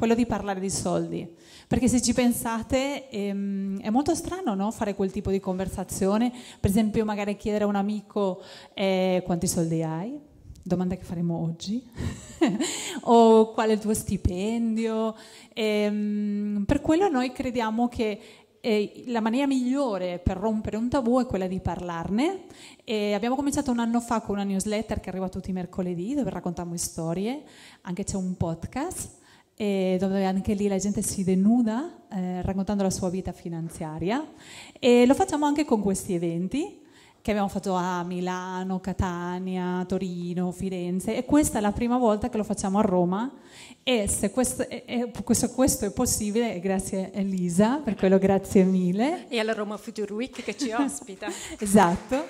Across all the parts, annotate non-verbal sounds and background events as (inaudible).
quello di parlare di soldi. Perché se ci pensate ehm, è molto strano no? fare quel tipo di conversazione, per esempio magari chiedere a un amico eh, quanti soldi hai, domanda che faremo oggi, (laughs) o qual è il tuo stipendio. Ehm, per quello noi crediamo che e eh, la maniera migliore per rompere un tabù è quella di parlarne. E abbiamo cominciato un anno fa con una newsletter che arriva tutti i mercoledì dove raccontiamo storie, anche c'è un podcast eh, dove anche lì la gente si denuda eh, raccontando la sua vita finanziaria e lo facciamo anche con questi eventi che abbiamo fatto a Milano, Catania, Torino, Firenze e questa è la prima volta che lo facciamo a Roma e se questo è, è, questo, questo è possibile, grazie Elisa, per quello grazie mille. E alla Roma Future Week che ci (laughs) ospita. esatto.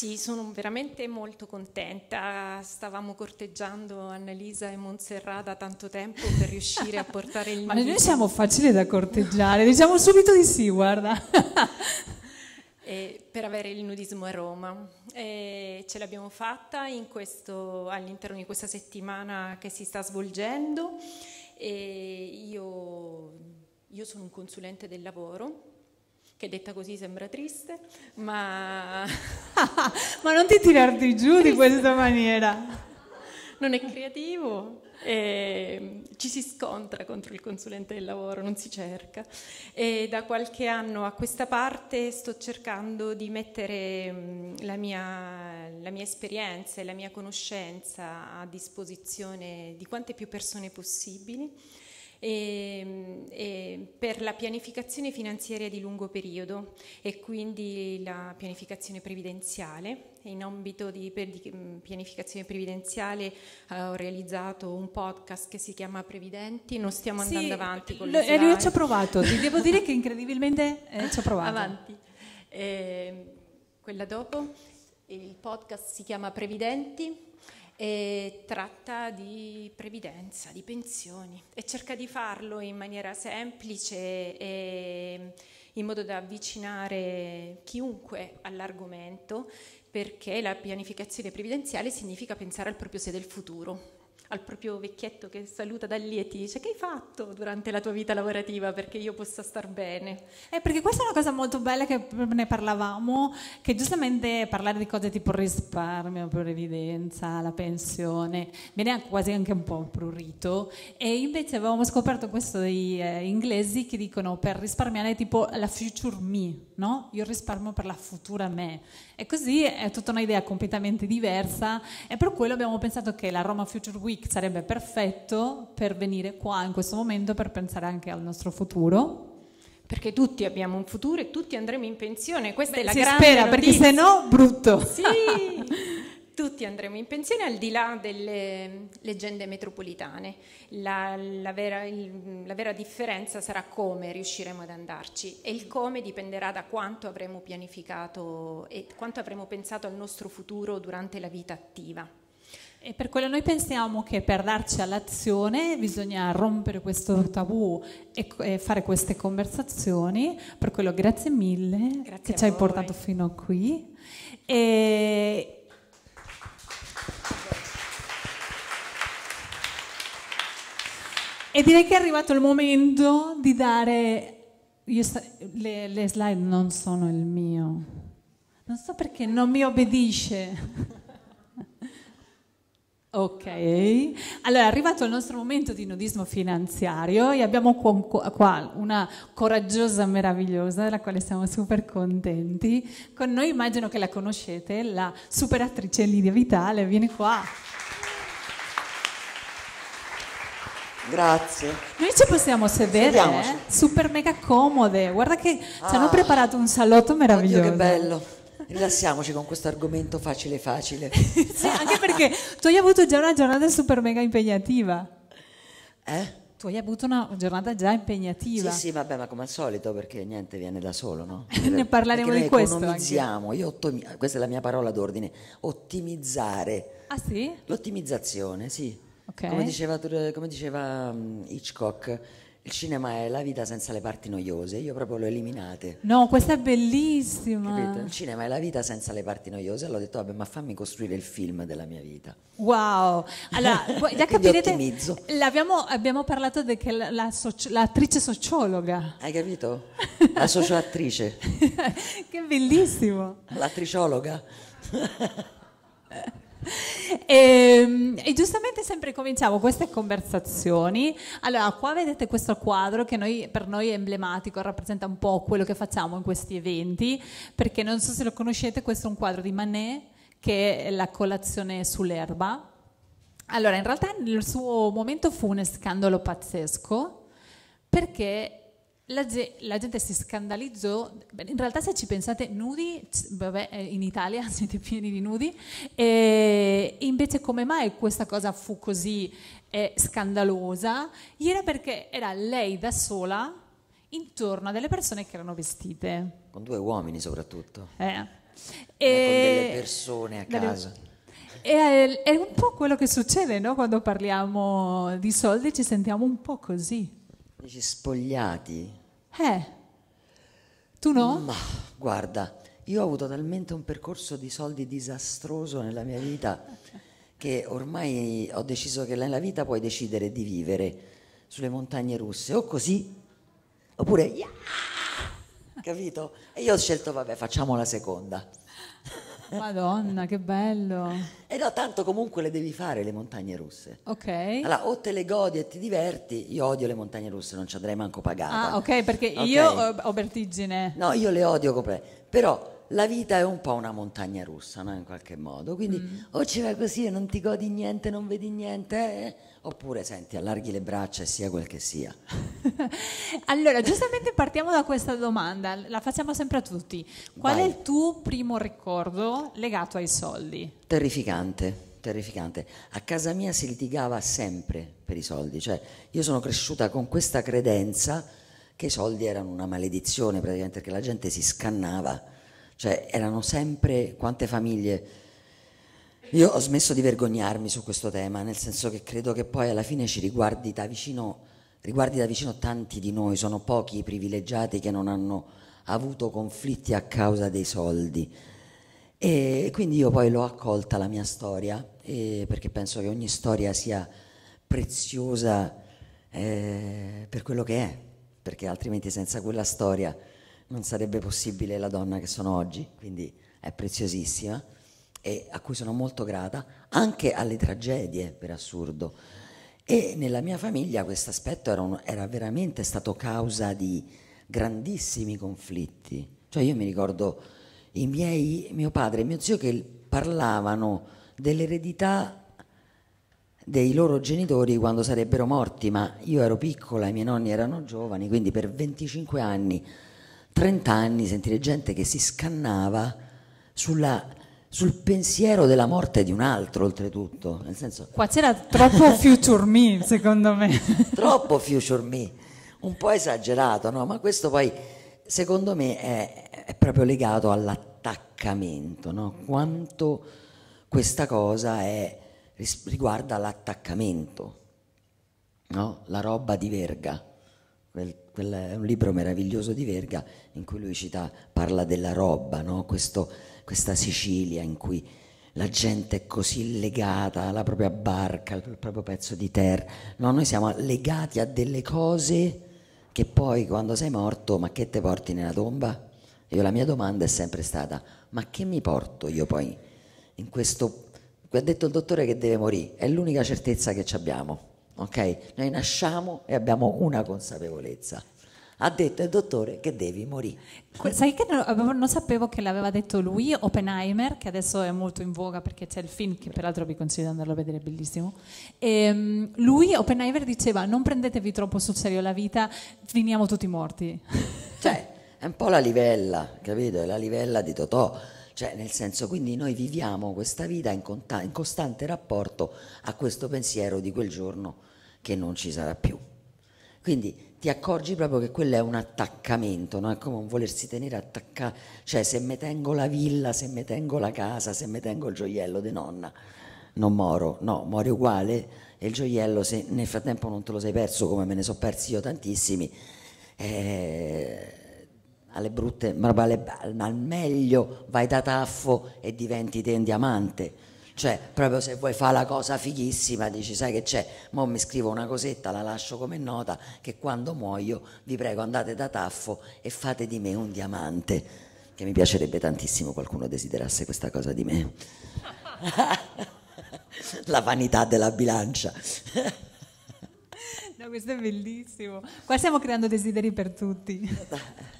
Sì, sono veramente molto contenta. Stavamo corteggiando Annalisa e Montserrat da tanto tempo per riuscire a portare il (laughs) Ma noi siamo facili da corteggiare, diciamo subito di sì, guarda. (laughs) per avere il nudismo a Roma. E ce l'abbiamo fatta questo, all'interno di questa settimana che si sta svolgendo. Io, io sono un consulente del lavoro che detta così sembra triste, ma... (laughs) ma non ti tirarti giù di questa maniera. Non è creativo, eh, ci si scontra contro il consulente del lavoro, non si cerca. E da qualche anno a questa parte sto cercando di mettere mm, la mia, la mia esperienza e la mia conoscenza a disposizione di quante più persone possibili e, ehm, e per la pianificazione finanziaria di lungo periodo e quindi la pianificazione previdenziale. In ambito di, di mm, pianificazione previdenziale eh, ho realizzato un podcast che si chiama Previdenti, non stiamo andando sì, avanti con le slide. Eh, lui ci ho provato, ti devo dire che incredibilmente eh, ci ho (laughs) provato. Avanti. Eh, quella dopo, il podcast si chiama Previdenti e tratta di previdenza, di pensioni e cerca di farlo in maniera semplice e in modo da avvicinare chiunque all'argomento perché la pianificazione previdenziale significa pensare al proprio sé del futuro al proprio vecchietto che saluta da lì e ti dice che hai fatto durante la tua vita lavorativa perché io possa star bene. Eh, perché questa è una cosa molto bella che ne parlavamo, che giustamente parlare di cose tipo risparmio, previdenza, la pensione, viene quasi anche un po' prurito e invece avevamo scoperto questo degli eh, inglesi che dicono per risparmiare tipo la future me no? Io risparmio per la futura me. E così è tutta un'idea completamente diversa e per quello abbiamo pensato che la Roma Future Week sarebbe perfetto per venire qua in questo momento per pensare anche al nostro futuro, perché tutti abbiamo un futuro e tutti andremo in pensione. Questa Beh, è la si grande spera, notizia. perché se no brutto. Sì. (laughs) tutti andremo in pensione al di là delle leggende metropolitane. La, la, vera, il, la, vera, differenza sarà come riusciremo ad andarci e il come dipenderà da quanto avremo pianificato e quanto avremo pensato al nostro futuro durante la vita attiva. E per quello noi pensiamo che per darci all'azione bisogna rompere questo tabù e, e fare queste conversazioni. Per quello grazie mille grazie che ci hai portato fino a qui. E E direi che è arrivato il momento di dare... Sta... Le, le slide non sono il mio. Non so perché non mi obbedisce. (laughs) Ok, allora è arrivato il nostro momento di nudismo finanziario e abbiamo qua una coraggiosa, meravigliosa, della quale siamo super contenti. Con noi immagino che la conoscete, la superatrice Lidia Vitale, vieni qua. Grazie. Noi ci possiamo sedere, eh? super mega comode. Guarda che ah, ci hanno ah. preparato un salotto meraviglioso. Oddio, che bello. Rilassiamoci con questo argomento facile facile. (laughs) sì, anche perché tu hai avuto già una giornata super mega impegnativa. Eh? Tu hai avuto una giornata già impegnativa. Sì, sì, vabbè, ma come al solito, perché niente viene da solo, no? (laughs) ne parleremo di questo. Ottimizziamo, io ottomi- questa è la mia parola d'ordine, ottimizzare. Ah sì? L'ottimizzazione, sì. Okay. Come, diceva, come diceva Hitchcock, il cinema è la vita senza le parti noiose, io proprio l'ho eliminate. No, questa è bellissima. Capito? Il cinema è la vita senza le parti noiose, allora ho detto vabbè ma fammi costruire il film della mia vita. Wow, allora (laughs) da capirete, abbiamo parlato di che la, l'attrice sociologa. Hai capito? (laughs) La socioattrice. che bellissimo. L'attriciologa. (laughs) (laughs) e, ehm, e, giustamente sempre cominciamo queste conversazioni. Allora, qua vedete questo quadro che noi, per noi è emblematico, rappresenta un po' quello che facciamo in questi eventi, perché non so se lo conoscete, questo è un quadro di Manet che è la colazione sull'erba. Allora, in realtà nel suo momento fu un scandalo pazzesco perché la, ge- la, gente si scandalizzò, in realtà se ci pensate nudi, vabbè eh, in Italia (laughs) siete pieni di nudi, e invece come mai questa cosa fu così eh, scandalosa? Era perché era lei da sola intorno a delle persone che erano vestite. Con due uomini soprattutto. Eh. eh e con delle persone a casa. Delle... È, eh, è un po' quello che succede no? quando parliamo di soldi, ci sentiamo un po' così. Dici spogliati, eh, tu no? Ma guarda, io ho avuto talmente un percorso di soldi disastroso nella mia vita che ormai ho deciso che nella vita puoi decidere di vivere sulle montagne russe o così oppure yeah! capito? E io ho scelto, vabbè, facciamo la seconda. Madonna, che bello. E no, tanto comunque le devi fare le montagne russe. Ok. Allora, o te le godi e ti diverti, io odio le montagne russe, non ci andrei manco pagata. Ah, ok, perché okay. io ho vertigine. No, io le odio completamente. Però la vita è un po' una montagna russa, no? in qualche modo. Quindi mm. o ci vai così e non ti godi niente, non vedi niente, eh? oppure senti, allarghi le braccia e sia quel che sia. (laughs) allora, giustamente partiamo da questa domanda, la facciamo sempre a tutti. Qual vai. è il tuo primo ricordo legato ai soldi? Terrificante. Terrificante. A casa mia si litigava sempre per i soldi, cioè io sono cresciuta con questa credenza che i soldi erano una maledizione praticamente perché la gente si scannava cioè erano sempre quante famiglie. Io ho smesso di vergognarmi su questo tema, nel senso che credo che poi alla fine ci riguardi da vicino, riguardi da vicino tanti di noi, sono pochi i privilegiati che non hanno avuto conflitti a causa dei soldi. E quindi io poi l'ho accolta la mia storia, perché penso che ogni storia sia preziosa eh, per quello che è, perché altrimenti senza quella storia non sarebbe possibile la donna che sono oggi, quindi è preziosissima e a cui sono molto grata, anche alle tragedie, per assurdo. E nella mia famiglia questo aspetto era, era, veramente stato causa di grandissimi conflitti. Cioè io mi ricordo miei, mio padre e mio zio che parlavano dell'eredità dei loro genitori quando sarebbero morti, ma io ero piccola, i miei nonni erano giovani, quindi per 25 anni 30 anni sentire gente che si scannava sulla, sul pensiero della morte di un altro, oltretutto. Nel senso... Qua c'era troppo future me, secondo me. (laughs) troppo future me, un po' esagerato, no? Ma questo poi, secondo me, è, è proprio legato all'attaccamento, no? Quanto questa cosa è, riguarda l'attaccamento, no? La roba di verga, quel quel, è un libro meraviglioso di Verga in cui lui cita, parla della roba, no? Questo, questa Sicilia in cui la gente è così legata alla propria barca, al proprio pezzo di terra. No, noi siamo legati a delle cose che poi quando sei morto, ma che te porti nella tomba? Io la mia domanda è sempre stata, ma che mi porto io poi in questo... Ha detto il dottore che deve morire, è l'unica certezza che abbiamo ok? Noi nasciamo e abbiamo una consapevolezza. Ha detto il dottore che devi morire. Sai che non, sapevo che l'aveva detto lui, Oppenheimer, che adesso è molto in voga perché c'è il film che peraltro vi consiglio di andarlo a vedere, è bellissimo. E, ehm, lui, Oppenheimer, diceva non prendetevi troppo sul serio la vita, finiamo tutti morti. (laughs) Cioè, è un po' la livella, capito? È la livella di Totò. Cioè, nel senso, quindi noi viviamo questa vita in, cont- in costante rapporto a questo pensiero di quel giorno che non ci sarà più. Quindi ti accorgi proprio che quello è un attaccamento, non è come un volersi tenere attaccato, cioè se mi tengo la villa, se mi tengo la casa, se mi tengo il gioiello di nonna, non moro, no, muori uguale e il gioiello se nel frattempo non te lo sei perso come me ne sono persi io tantissimi, eh, alle brutte, ma al meglio vai da taffo e diventi te un diamante cioè, proprio se vuoi fare la cosa fighissima, dici, sai che c'è, mo mi scrivo una cosetta, la lascio come nota, che quando muoio vi prego andate da Taffo e fate di me un diamante, che mi piacerebbe tantissimo qualcuno desiderasse questa cosa di me. (laughs) la vanità della bilancia. (laughs) no, questo è bellissimo. Qua stiamo creando desideri per tutti. (laughs)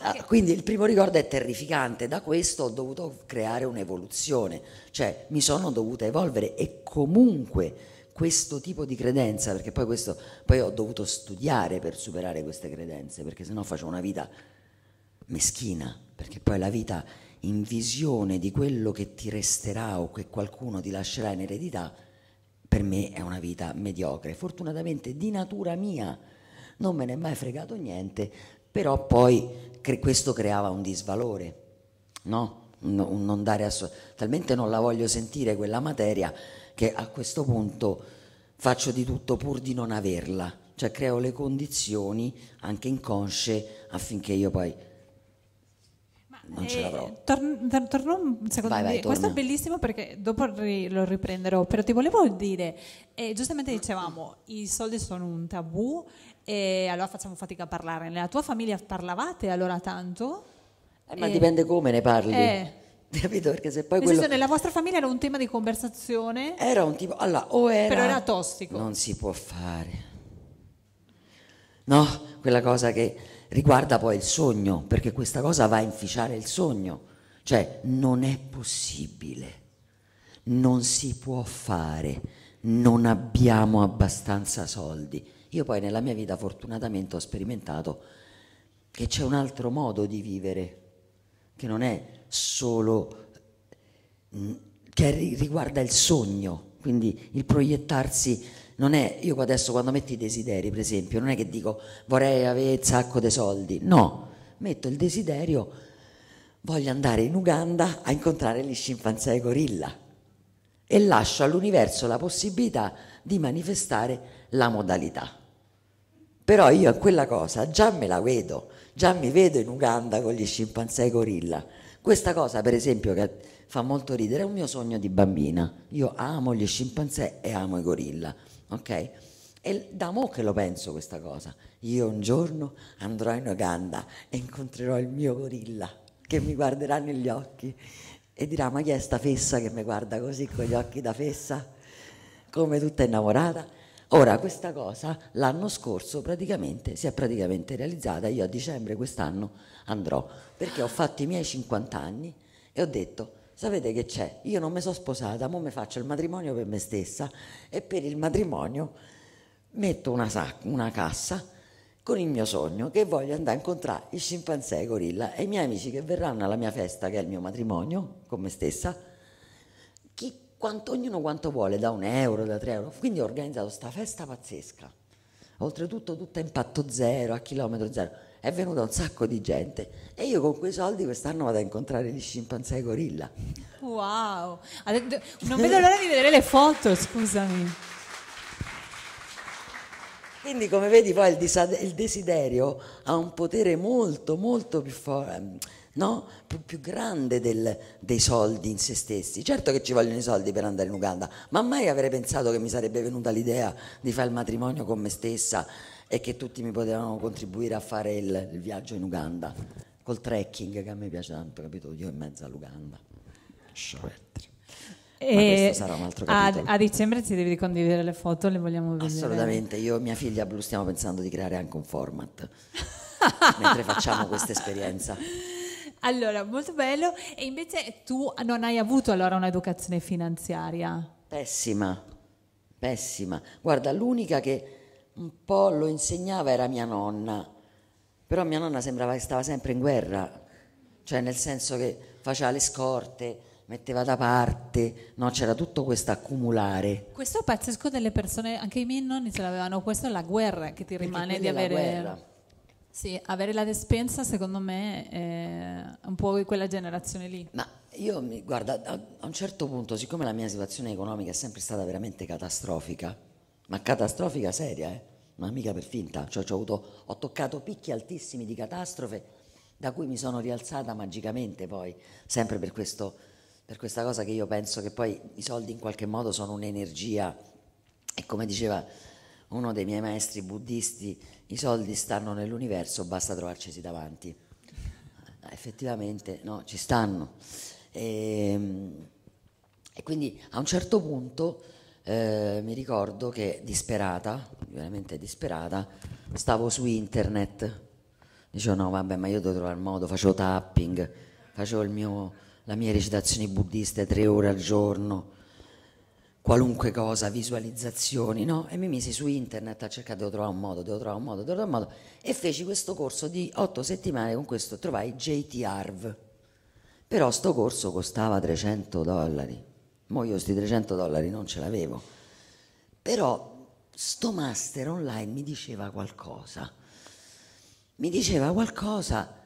Ah, quindi il primo ricordo è terrificante, da questo ho dovuto creare un'evoluzione, cioè mi sono dovuta evolvere e comunque questo tipo di credenza, perché poi, questo, poi ho dovuto studiare per superare queste credenze, perché sennò faccio una vita meschina, perché poi la vita in visione di quello che ti resterà o che qualcuno ti lascerà in eredità, per me è una vita mediocre. Fortunatamente di natura mia non me ne è mai fregato niente, però poi questo creava un disvalore, no? un non dare ass- talmente non la voglio sentire quella materia che a questo punto faccio di tutto pur di non averla, cioè creo le condizioni anche inconsce affinché io poi ce eh, l'avrò. Tor- torno un secondo vai, vai, torna. questo è bellissimo perché dopo ri- lo riprenderò, però ti volevo dire, eh, giustamente dicevamo, i soldi sono un tabù e allora facciamo fatica a parlare. Nella tua famiglia parlavate allora tanto? Eh, ma e... Eh, dipende come ne parli. Eh. (laughs) Capito? Perché se poi. quello... senso, nella vostra famiglia era un tema di conversazione. Era un tipo. Allora, o era. Però era tossico. Non si può fare. No, quella cosa che riguarda poi il sogno, perché questa cosa va a inficiare il sogno, cioè non è possibile, non si può fare, non abbiamo abbastanza soldi. Io poi nella mia vita fortunatamente ho sperimentato che c'è un altro modo di vivere, che non è solo, mm, che riguarda il sogno, quindi il proiettarsi non è, io adesso quando metto i desideri per esempio, non è che dico vorrei avere un sacco di soldi, no, metto il desiderio, voglio andare in Uganda a incontrare gli scimpanzé gorilla e lascio all'universo la possibilità di manifestare la modalità. Però io a quella cosa già me la vedo, già mi vedo in Uganda con gli scimpanzé gorilla. Questa cosa, per esempio, che fa molto ridere, è un mio sogno di bambina. Io amo gli scimpanzé e amo i gorilla ok? E da mo' che lo penso questa cosa, io un giorno andrò in Uganda e incontrerò il mio gorilla che mi guarderà negli occhi e dirà ma chi è sta fessa che mi guarda così con gli occhi da fessa, come tutta innamorata? Ora questa cosa l'anno scorso praticamente si è praticamente realizzata, io a dicembre quest'anno andrò perché ho fatto i miei 50 anni e ho detto sapete che c'è? Io non mi sono sposata, mo mi faccio il matrimonio per me stessa e per il matrimonio metto una, sac- una cassa con il mio sogno che voglio andare a incontrare il scimpanzé gorilla e i miei amici che verranno alla mia festa che è il mio matrimonio con me stessa chi, quanto, ognuno quanto vuole da un euro, da tre euro quindi ho organizzato questa festa pazzesca oltretutto tutta a impatto zero a chilometro zero è venuta un sacco di gente e io con quei soldi quest'anno vado a incontrare gli scimpanzé gorilla. Wow, non vedo l'ora di vedere le foto, scusami. Quindi come vedi poi il, desiderio ha un potere molto molto più forte. Ehm, no? Più, più, grande del, dei soldi in se stessi. Certo che ci vogliono i soldi per andare in Uganda, ma mai avrei pensato che mi sarebbe venuta l'idea di fare il matrimonio con me stessa e che tutti mi potevano contribuire a fare il, il viaggio in Uganda col trekking che a me piace tanto, capito? Io in mezzo all'Uganda. Sciogliettere. E a, a, dicembre ci devi condividere le foto, le vogliamo vedere. Assolutamente, io e mia figlia Blu stiamo pensando di creare anche un format (laughs) mentre facciamo questa esperienza. Allora, molto bello. E invece tu non hai avuto allora un'educazione finanziaria? Pessima, pessima. Guarda, l'unica che un po' lo insegnava era mia nonna, però mia nonna sembrava che stava sempre in guerra, cioè nel senso che faceva le scorte, metteva da parte, no? c'era tutto questo accumulare. Questo è pazzesco delle persone, anche i miei nonni ce l'avevano, questa è la guerra che ti rimane di avere... Sì, avere la despensa secondo me è un po' quella generazione lì. Ma io, mi, guarda, a un certo punto, siccome la mia situazione economica è sempre stata veramente catastrofica, ma catastrofica seria, eh? ma mica per finta, cioè, ho, avuto, ho toccato picchi altissimi di catastrofe da cui mi sono rialzata magicamente poi, sempre per, questo, per questa cosa che io penso che poi i soldi in qualche modo sono un'energia e come diceva uno dei miei maestri buddisti, i soldi stanno nell'universo, basta trovarcisi davanti. Ah, effettivamente no, ci stanno. E, ehm, e quindi a un certo punto eh, mi ricordo che disperata, veramente disperata, stavo su internet, dicevo no vabbè ma io devo trovare il modo, facevo tapping, facevo mio, la mia recitazione buddista tre ore al giorno, qualunque cosa, visualizzazioni, no? E mi misi su internet a cercare, devo trovare un modo, devo trovare un modo, devo trovare un modo, e feci questo corso di otto settimane, con questo trovai JT Arv, però sto corso costava 300 dollari Mo io questi 300 dollari non ce l'avevo. Però sto master online mi diceva qualcosa. Mi diceva qualcosa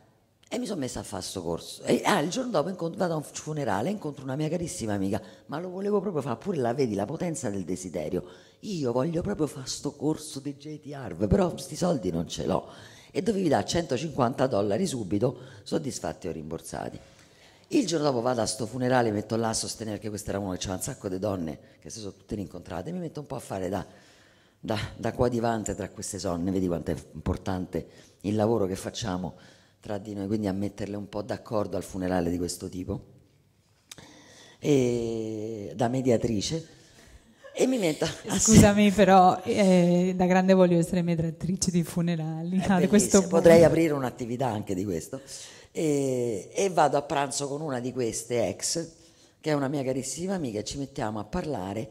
e mi sono messa a fare questo corso. E, ah, il giorno dopo incontro, vado a un funerale e incontro una mia carissima amica, ma lo volevo proprio fare, pure la vedi, la potenza del desiderio. Io voglio proprio fare questo corso di JT Harv, però questi soldi non ce l'ho. E dovevi dare 150 dollari subito, soddisfatti o rimborsati. Il giorno dopo vado a sto funerale, mi metto là a sostenere che questo era uno che c'era un sacco di donne che si sono tutte rincontrate, mi metto un po' a fare da, da, da coadivante tra queste donne, vedi quanto è importante il lavoro che facciamo tra di noi, quindi a metterle un po' d'accordo al funerale di questo tipo, e, da mediatrice. E mi metto a... (laughs) Scusami, (laughs) però eh, da grande voglio essere mediatrice di funerali. potrei aprire un'attività anche di questo. E, e vado a pranzo con una di queste ex, che è una mia carissima amica, ci mettiamo a parlare.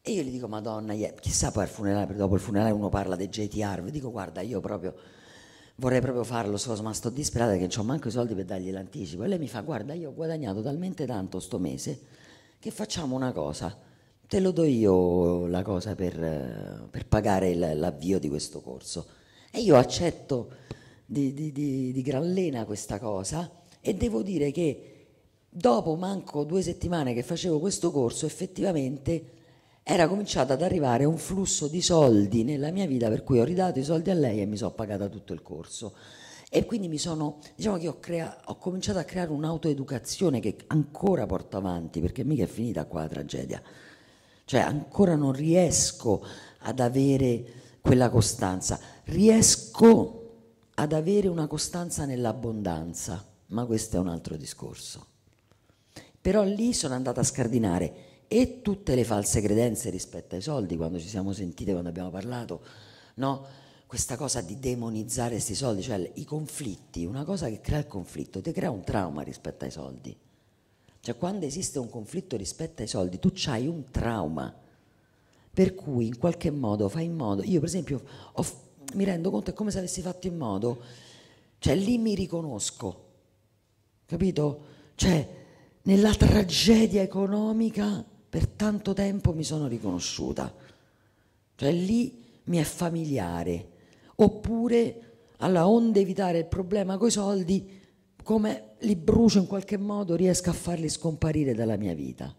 E io gli dico, Madonna, yeah. chissà poi al funerale, perché dopo il funerale uno parla dei JTR, Harvey, dico, guarda, io proprio vorrei proprio farlo, ma sto disperata che non ho manco i soldi per dargli l'anticipo. E lei mi fa, guarda, io ho guadagnato talmente tanto sto mese che facciamo una cosa, te lo do io la cosa per, per pagare l'avvio di questo corso. E io accetto di, di, di, di gran lena questa cosa e devo dire che dopo manco due settimane che facevo questo corso effettivamente era cominciato ad arrivare un flusso di soldi nella mia vita per cui ho ridato i soldi a lei e mi sono pagata tutto il corso e quindi mi sono, diciamo che ho, crea- ho cominciato a creare un'autoeducazione che ancora porto avanti perché mica è finita qua la tragedia, cioè ancora non riesco ad avere quella costanza, riesco ad avere una costanza nell'abbondanza, ma questo è un altro discorso. Però lì sono andata a scardinare e tutte le false credenze rispetto ai soldi, quando ci siamo sentite, quando abbiamo parlato, no? questa cosa di demonizzare questi soldi, cioè i conflitti, una cosa che crea il conflitto, ti crea un trauma rispetto ai soldi. Cioè quando esiste un conflitto rispetto ai soldi, tu hai un trauma per cui in qualche modo fai in modo, io per esempio ho, mi rendo conto è come se avessi fatto in modo, cioè lì mi riconosco, capito? Cioè nella tragedia economica per tanto tempo mi sono riconosciuta, cioè lì mi è familiare, oppure allora onde evitare il problema con i soldi, come li brucio in qualche modo, riesco a farli scomparire dalla mia vita.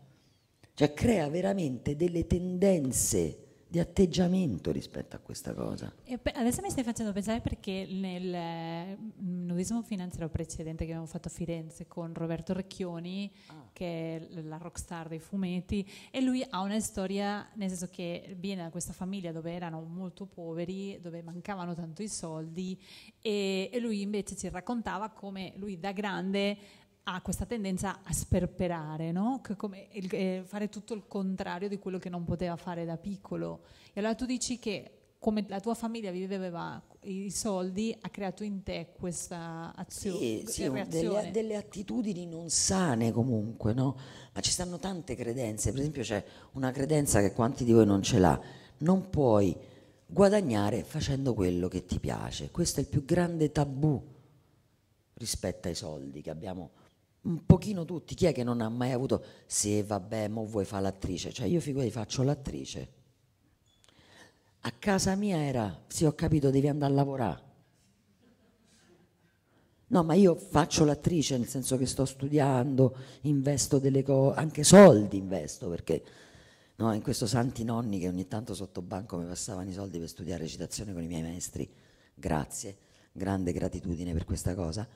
Cioè crea veramente delle tendenze di atteggiamento rispetto a questa cosa. Per, adesso mi stai facendo pensare perché nel nudismo mm, finanziario precedente che abbiamo fatto a Firenze con Roberto Recchioni, ah. che è la rockstar dei fumetti, e lui ha una storia, nel senso che viene da questa famiglia dove erano molto poveri, dove mancavano tanto i soldi, e, e lui invece ci raccontava come lui da grande ha questa tendenza a sperperare, no? il, eh, fare tutto il contrario di quello che non poteva fare da piccolo. E allora tu dici che come la tua famiglia viveva i soldi, ha creato in te questa azione. Sì, sì delle, delle, attitudini non sane comunque, no? ma ci stanno tante credenze, per esempio c'è una credenza che quanti di voi non ce l'ha, non puoi guadagnare facendo quello che ti piace, questo è il più grande tabù rispetto ai soldi che abbiamo un pochino tutti, chi è che non ha mai avuto, sì vabbè, mo vuoi fare l'attrice, cioè io figurati faccio l'attrice. A casa mia era, sì ho capito, devi andare a lavorare. No, ma io faccio l'attrice nel senso che sto studiando, investo delle cose, anche soldi investo perché no, in questo santi nonni che ogni tanto sotto banco mi passavano i soldi per studiare recitazione con i miei maestri, grazie, grande gratitudine per questa cosa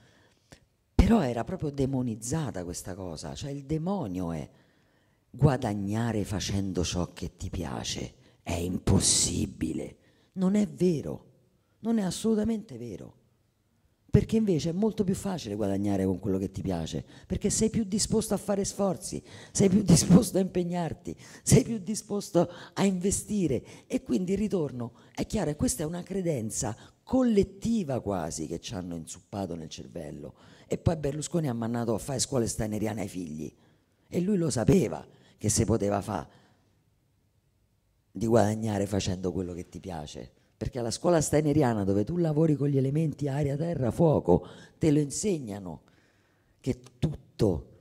però era proprio demonizzata questa cosa, cioè il demonio è guadagnare facendo ciò che ti piace, è impossibile, non è vero, non è assolutamente vero perché invece è molto più facile guadagnare con quello che ti piace, perché sei più disposto a fare sforzi, sei più (laughs) disposto a impegnarti, sei più disposto a investire e quindi il ritorno è chiaro, e questa è una credenza collettiva quasi che ci hanno insuppato nel cervello. E poi Berlusconi ha mandato a fare scuole steineriane ai figli e lui lo sapeva che si poteva fare di guadagnare facendo quello che ti piace perché alla scuola steineriana dove tu lavori con gli elementi aria, terra, fuoco, te lo insegnano che tutto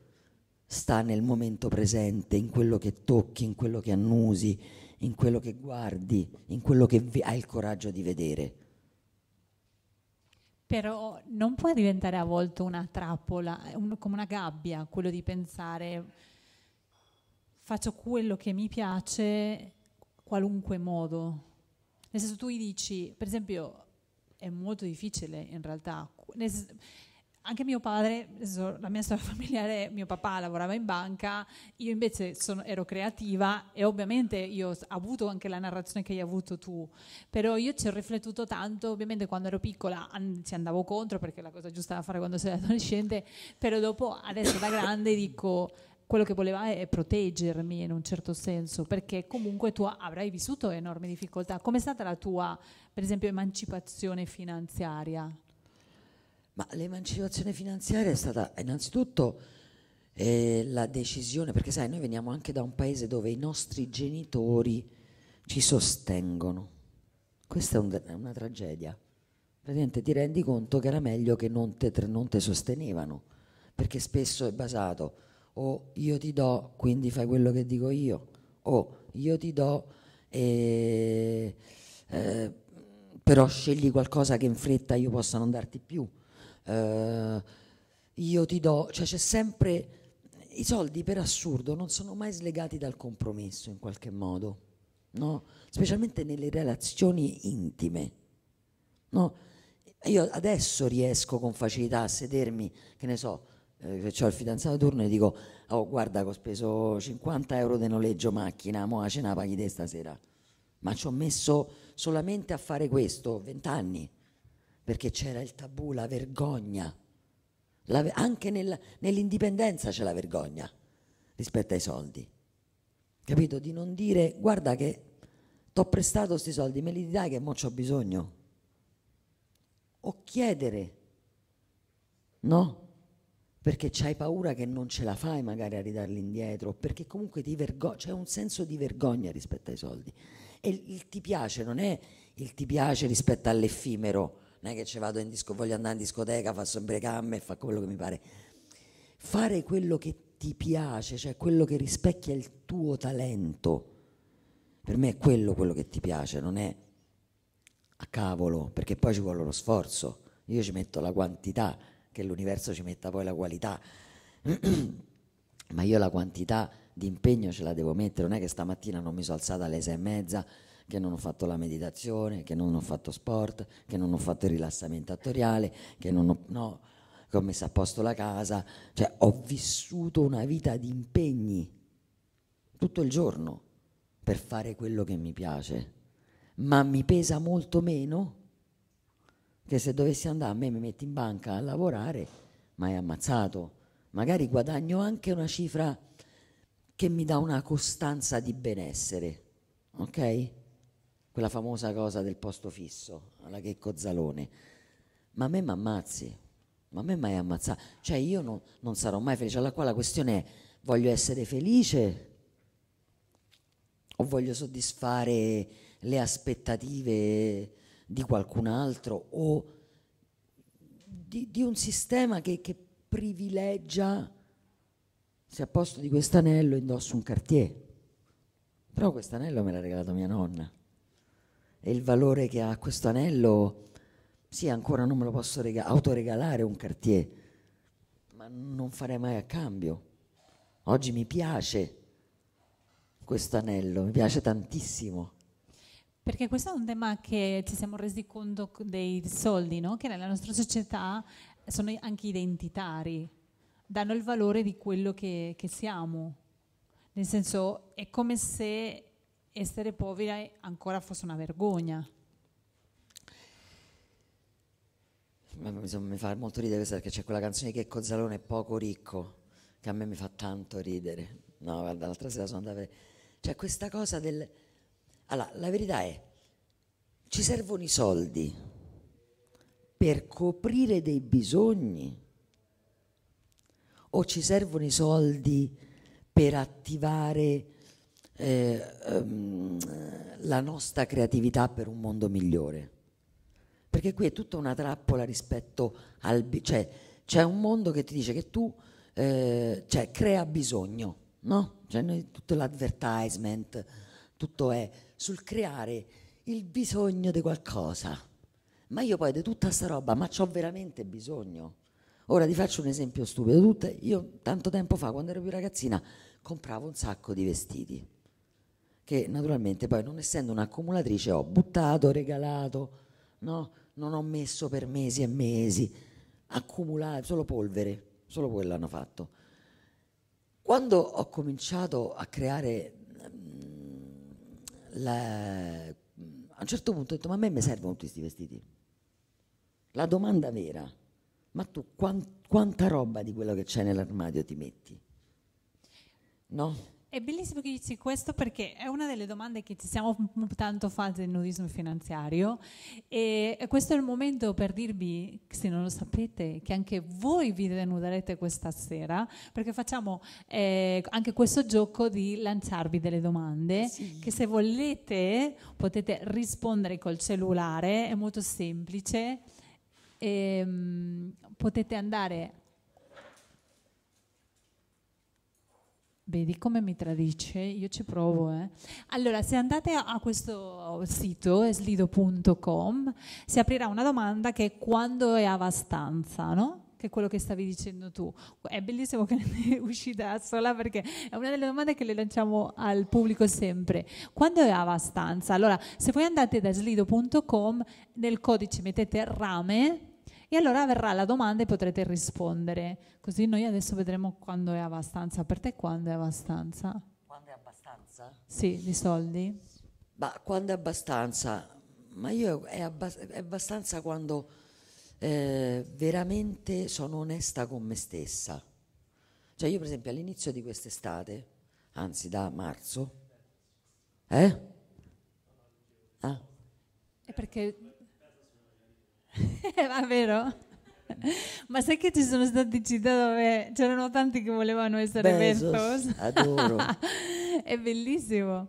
sta nel momento presente, in quello che tocchi, in quello che annusi, in quello che guardi, in quello che hai il coraggio di vedere. Però non può diventare a volte una trappola, un, come una gabbia, quello di pensare faccio quello che mi piace qualunque modo. Nel senso tu gli dici, per esempio, è molto difficile in realtà. Senso, anche mio padre, la mia storia (laughs) familiare, mio papà lavorava in banca, io invece sono, ero creativa e ovviamente io ho avuto anche la narrazione che hai avuto tu, però io ci ho riflettuto tanto, ovviamente quando ero piccola an- ci andavo contro perché è la cosa giusta da fare quando sei (laughs) adolescente, però dopo adesso da grande dico quello che voleva è proteggermi in un certo senso, perché comunque tu avrai vissuto enormi difficoltà. Com'è stata la tua, per esempio, emancipazione finanziaria? Ma l'emancipazione finanziaria è stata innanzitutto eh, la decisione, perché sai, noi veniamo anche da un paese dove i nostri genitori ci sostengono. Questa è, un, è una tragedia. Praticamente ti rendi conto che era meglio che non te, non te sostenevano, perché spesso è basato o io ti do, quindi fai quello che dico io, o io ti do, eh, eh, però scegli qualcosa che in fretta io possa non darti più, eh, io ti do, cioè c'è sempre, i soldi per assurdo non sono mai slegati dal compromesso in qualche modo, no? specialmente nelle relazioni intime. No? Io adesso riesco con facilità a sedermi, che ne so, eh, ho il fidanzato turno e dico oh guarda che ho speso 50 euro di noleggio macchina mo a cena paghi te stasera ma ci ho messo solamente a fare questo 20 anni perché c'era il tabù la vergogna la, anche nel, nell'indipendenza c'è la vergogna rispetto ai soldi capito? di non dire guarda che ti ho prestato questi soldi me li dai che mo ho bisogno o chiedere no? perché c'hai paura che non ce la fai magari a ridarli indietro, perché comunque ti vergogna, c'è un senso di vergogna rispetto ai soldi. E il ti piace non è il ti piace rispetto all'effimero, non è che ci vado in disco, voglio andare in discoteca, fa sempre gambe, fa quello che mi pare. Fare quello che ti piace, cioè quello che rispecchia il tuo talento, per me è quello quello che ti piace, non è a cavolo, perché poi ci vuole lo sforzo, io ci metto la quantità che l'universo ci metta poi la qualità, (clears throat) ma io la quantità di impegno ce la devo mettere, non è che stamattina non mi sono alzata alle sei e mezza, che non ho fatto la meditazione, che non ho fatto sport, che non ho fatto il rilassamento attoriale, che non ho, no, che ho messo a posto la casa, cioè ho vissuto una vita di impegni tutto il giorno per fare quello che mi piace, ma mi pesa molto meno che se dovessi andare a me mi metti in banca a lavorare, ma è ammazzato. Magari guadagno anche una cifra che mi dà una costanza di benessere, ok? Quella famosa cosa del posto fisso, alla Checco Zalone. Ma a me mi ammazzi, ma a me mai ammazzato. Cioè io non, non sarò mai felice. Allora qua la questione è, voglio essere felice o voglio soddisfare le aspettative di qualcun altro o di, di un sistema che, che, privilegia se a posto di quest'anello indosso un cartier. Però quest'anello me l'ha regalato mia nonna e il valore che ha questo anello, sì ancora non me lo posso rega- autoregalare un cartier, ma non farei mai a cambio. Oggi mi piace questo anello, mi piace tantissimo perché questo è un tema che ci siamo resi conto dei soldi, no? che nella nostra società sono anche identitari, danno il valore di quello che, che siamo. Nel senso, è come se essere poveri ancora fosse una vergogna. mi fa molto ridere questa perché c'è quella canzone che Cozzalone è poco ricco, che a me mi fa tanto ridere. No, guarda, l'altra sera sono andata a vedere. C'è cioè questa cosa del allora, la verità è, ci servono i soldi per coprire dei bisogni o ci servono i soldi per attivare eh, um, la nostra creatività per un mondo migliore? Perché qui è tutta una trappola rispetto al... cioè c'è un mondo che ti dice che tu eh, cioè, crea bisogno, no? Cioè noi, tutto l'advertisement, tutto è sul creare il bisogno di qualcosa. Ma io poi di tutta sta roba, ma ho veramente bisogno? Ora ti faccio un esempio stupido. Tutte, io tanto tempo fa, quando ero più ragazzina, compravo un sacco di vestiti che naturalmente poi non essendo un'accumulatrice ho buttato, regalato, no? non ho messo per mesi e mesi, accumulato, solo polvere, solo quello hanno fatto. Quando ho cominciato a creare la, a un certo punto ho detto, ma a me mi servono tutti questi vestiti. La domanda vera, ma tu quant, quanta roba di quello che c'è nell'armadio ti metti? No? È bellissimo che dici questo perché è una delle domande che ci siamo tanto fatte nel nudismo finanziario e questo è il momento per dirvi, se non lo sapete, che anche voi vi denuderete questa sera perché facciamo eh, anche questo gioco di lanciarvi delle domande sì. che se volete potete rispondere col cellulare, è molto semplice e, um, potete andare Vedi come mi tradisce, io ci provo. Eh. Allora, se andate a questo sito, slido.com, si aprirà una domanda che è quando è abbastanza, no? che è quello che stavi dicendo tu. È bellissimo che ne (laughs) usci da sola perché è una delle domande che le lanciamo al pubblico sempre. Quando è abbastanza? Allora, se voi andate da slido.com, nel codice mettete rame e allora verrà la domanda e potrete rispondere. Così noi adesso vedremo quando è abbastanza. Per te quando è abbastanza? Quando è abbastanza? Sì, di soldi. Ma quando è abbastanza? Ma io è, abbast- è abbastanza quando eh, veramente sono onesta con me stessa. Cioè io per esempio all'inizio di quest'estate, anzi da marzo, eh? Ah. È perché è (laughs) ah, vero? Ma sai che ci sono stati città dove c'erano tanti che volevano essere Bezos? Bezos? Adoro. (laughs) È bellissimo.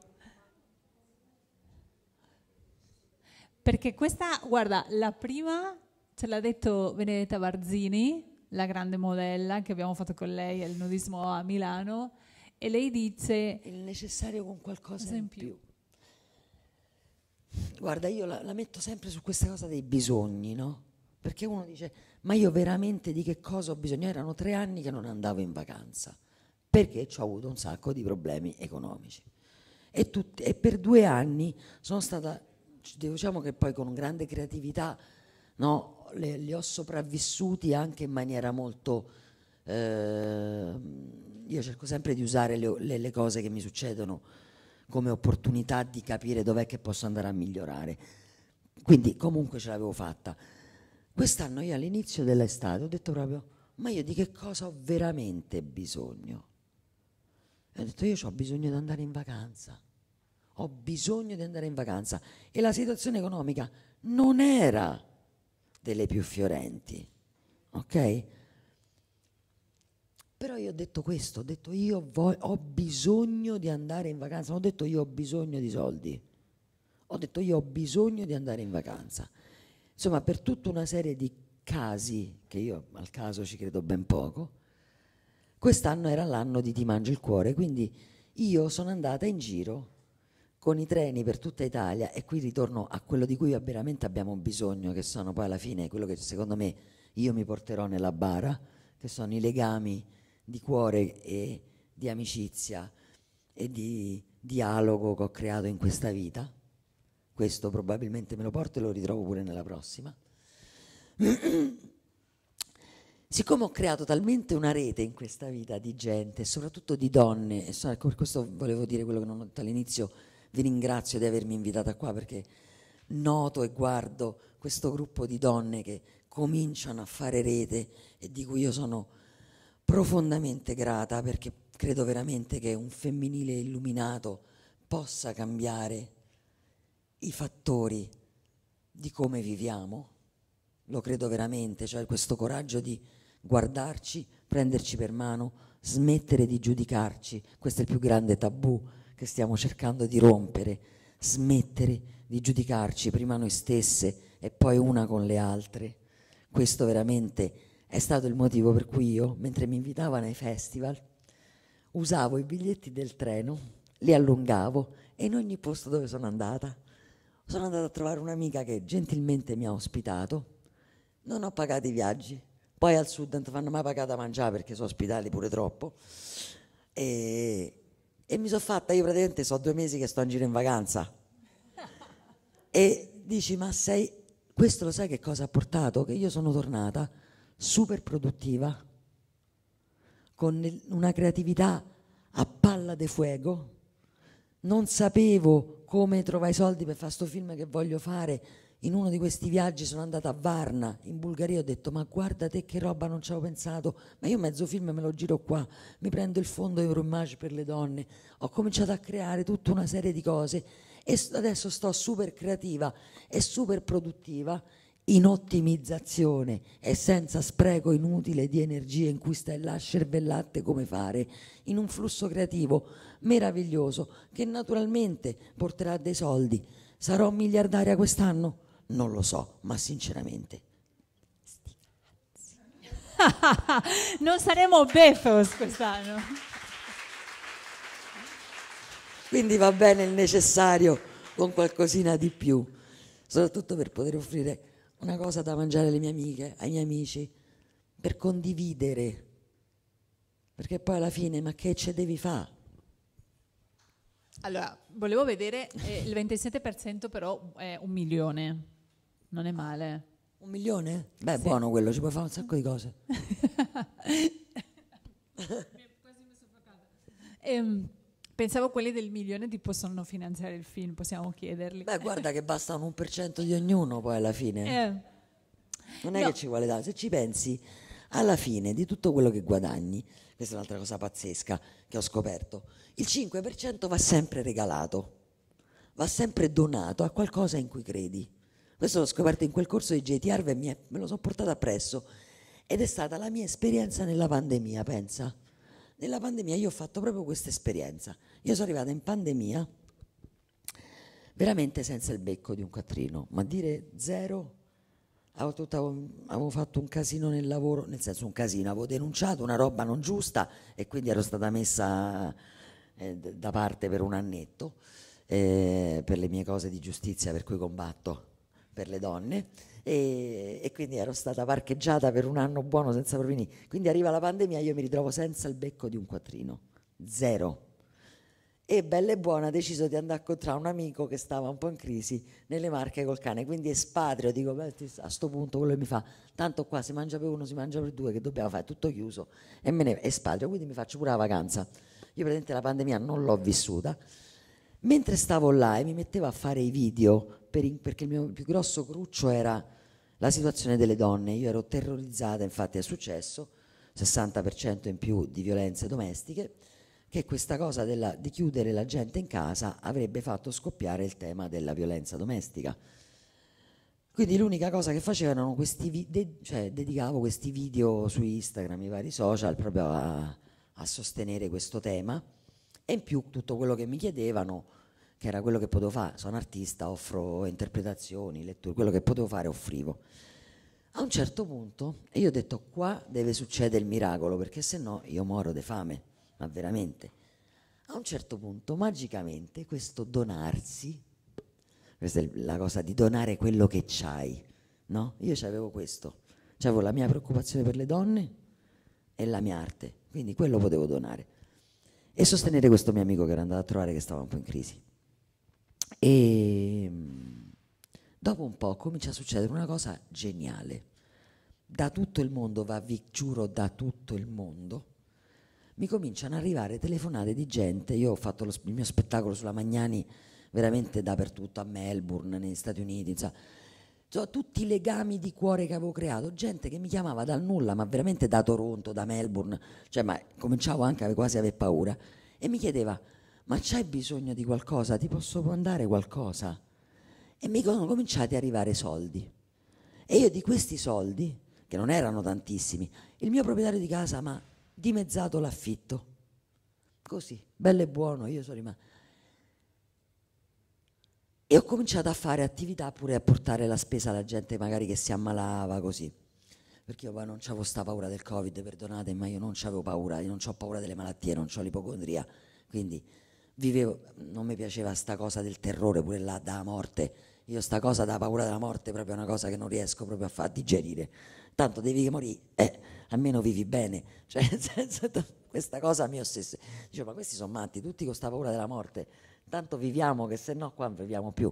Perché questa, guarda, la prima ce l'ha detto Benedetta Barzini, la grande modella che abbiamo fatto con lei al nudismo a Milano, e lei dice... Il necessario con qualcosa in più. più. Guarda, io la, la metto sempre su questa cosa dei bisogni, no? Perché uno dice, ma io veramente di che cosa ho bisogno? Erano tre anni che non andavo in vacanza, perché ho avuto un sacco di problemi economici. E, tutti, e per due anni sono stata, diciamo che poi con grande creatività, no, le, li ho sopravvissuti anche in maniera molto... Eh, io cerco sempre di usare le, le, le cose che mi succedono come opportunità di capire dov'è che posso andare a migliorare. Quindi comunque ce l'avevo fatta. Quest'anno io all'inizio dell'estate ho detto proprio, ma io di che cosa ho veramente bisogno? E ho detto io ho bisogno di andare in vacanza, ho bisogno di andare in vacanza. E la situazione economica non era delle più fiorenti, ok? Però io ho detto questo, ho detto io vo- ho bisogno di andare in vacanza, non ho detto io ho bisogno di soldi, ho detto io ho bisogno di andare in vacanza. Insomma, per tutta una serie di casi, che io al caso ci credo ben poco, quest'anno era l'anno di Ti mangio il cuore, quindi io sono andata in giro con i treni per tutta Italia e qui ritorno a quello di cui veramente abbiamo bisogno, che sono poi alla fine quello che secondo me io mi porterò nella bara, che sono i legami di cuore e di amicizia e di dialogo che ho creato in questa vita. Questo probabilmente me lo porto e lo ritrovo pure nella prossima. (clears throat) Siccome ho creato talmente una rete in questa vita di gente, soprattutto di donne, e per ecco, questo volevo dire quello che non ho detto all'inizio, vi ringrazio di avermi invitata qua perché noto e guardo questo gruppo di donne che cominciano a fare rete e di cui io sono profondamente grata perché credo veramente che un femminile illuminato possa cambiare i fattori di come viviamo. Lo credo veramente, cioè questo coraggio di guardarci, prenderci per mano, smettere di giudicarci. Questo è il più grande tabù che stiamo cercando di rompere, smettere di giudicarci prima noi stesse e poi una con le altre. Questo veramente è stato il motivo per cui io, mentre mi invitavano ai festival, usavo i biglietti del treno, li allungavo e in ogni posto dove sono andata sono andata a trovare un'amica che gentilmente mi ha ospitato. Non ho pagato i viaggi, poi al sud non ti fanno mai pagare a mangiare perché sono ospitali pure troppo. E, e mi sono fatta, io praticamente so due mesi che sto in giro in vacanza. E dici, ma sei, questo lo sai che cosa ha portato? Che io sono tornata super produttiva, con una creatività a palla de fuego. Non sapevo come trovare i soldi per fare questo film che voglio fare. In uno di questi viaggi sono andata a Varna, in Bulgaria, ho detto ma guarda te che roba, non ci avevo pensato, ma io mezzo film me lo giro qua, mi prendo il fondo Euroimage per le donne, ho cominciato a creare tutta una serie di cose e adesso sto super creativa e super produttiva in ottimizzazione e senza spreco inutile di energie in cui stai là latte come fare, in un flusso creativo meraviglioso che naturalmente porterà dei soldi. Sarò miliardaria quest'anno? Non lo so, ma sinceramente. (laughs) non saremo Befos quest'anno. Quindi va bene il necessario con qualcosina di più, soprattutto per poter offrire una cosa da mangiare alle mie amiche, ai miei amici, per condividere, perché poi alla fine, ma che ce devi fare? Allora, volevo vedere, eh, il 27% però è un milione, non è male. Un milione? Beh, sì. buono quello, ci puoi fare un sacco di cose. (laughs) Mi è quasi soffocata. Ehm, Pensavo quelli del milione ti possono finanziare il film, possiamo chiederli. Beh, guarda che basta un 1% di ognuno poi alla fine. Eh. Non è no. che ci vuole tanto, se ci pensi, alla fine di tutto quello che guadagni, questa è un'altra cosa pazzesca che ho scoperto, il 5% va sempre regalato, va sempre donato a qualcosa in cui credi. Questo l'ho scoperto in quel corso di JT Harvey e me lo sono portato appresso ed è stata la mia esperienza nella pandemia, pensa. Nella pandemia io ho fatto proprio questa esperienza. Io sono arrivata in pandemia veramente senza il becco di un quattrino, ma dire zero, avevo, tutto, avevo, avevo, fatto un casino nel lavoro, nel senso un casino, avevo denunciato una roba non giusta e quindi ero stata messa eh, da parte per un annetto eh, per le mie cose di giustizia per cui combatto per le donne e, e, quindi ero stata parcheggiata per un anno buono senza provini. Quindi arriva la pandemia, io mi ritrovo senza il becco di un quattrino, zero. E bella e buona, ho deciso di andare a incontrare un amico che stava un po' in crisi nelle marche col cane. Quindi espatrio, dico, beh, a questo punto quello mi fa, tanto qua si mangia per uno, si mangia per due, che dobbiamo fare, tutto chiuso. E me ne espatrio, quindi mi faccio pure la vacanza. Io praticamente la pandemia non l'ho vissuta. Mentre stavo là e mi mettevo a fare i video, per, perché il mio più grosso cruccio era la situazione delle donne. Io ero terrorizzata, infatti è successo, 60% in più di violenze domestiche, che questa cosa della, di chiudere la gente in casa avrebbe fatto scoppiare il tema della violenza domestica. Quindi l'unica cosa che facevano questi video, cioè dedicavo questi video su Instagram, i vari social, proprio a, a sostenere questo tema e in più tutto quello che mi chiedevano che era quello che potevo fare. Sono artista, offro interpretazioni, letture, quello che potevo fare offrivo. A un certo punto io ho detto qua deve succedere il miracolo perché se no io moro di fame, ma veramente. A un certo punto magicamente questo donarsi, questa è la cosa di donare quello che c'hai, no? Io avevo questo, c'avevo la mia preoccupazione per le donne e la mia arte, quindi quello potevo donare e sostenere questo mio amico che era andato a trovare che stava un po' in crisi. E ehm, dopo un po' comincia a succedere una cosa geniale. Da tutto il mondo, va, vi giuro, da tutto il mondo, mi cominciano ad arrivare telefonate di gente. Io ho fatto lo, il mio spettacolo sulla Magnani veramente dappertutto, a Melbourne, negli Stati Uniti, insomma. Cioè, tutti i legami di cuore che avevo creato, gente che mi chiamava dal nulla, ma veramente da Toronto, da Melbourne, cioè, ma cominciavo anche quasi a aver paura, e mi chiedeva, ma c'è bisogno di qualcosa, ti posso mandare qualcosa? E mi sono cominciati ad arrivare soldi. E io di questi soldi, che non erano tantissimi, il mio proprietario di casa mi ha dimezzato l'affitto. Così, bello e buono, io sono rimasto. E ho cominciato a fare attività pure a portare la spesa alla gente magari che si ammalava così. Perché io non avevo sta paura del Covid, perdonate, ma io non avevo paura, io non ho paura delle malattie, non ho l'ipocondria. Quindi vivevo, non mi piaceva sta cosa del terrore pure là dalla morte. Io sta cosa della paura della morte è proprio una cosa che non riesco proprio a far digerire. Tanto devi che morì, eh, almeno vivi bene. (laughs) Cioè, senso, questa cosa mi ossessa. Dicevo, ma questi sono matti, tutti con sta paura della morte. Tanto viviamo che se no qua non viviamo più.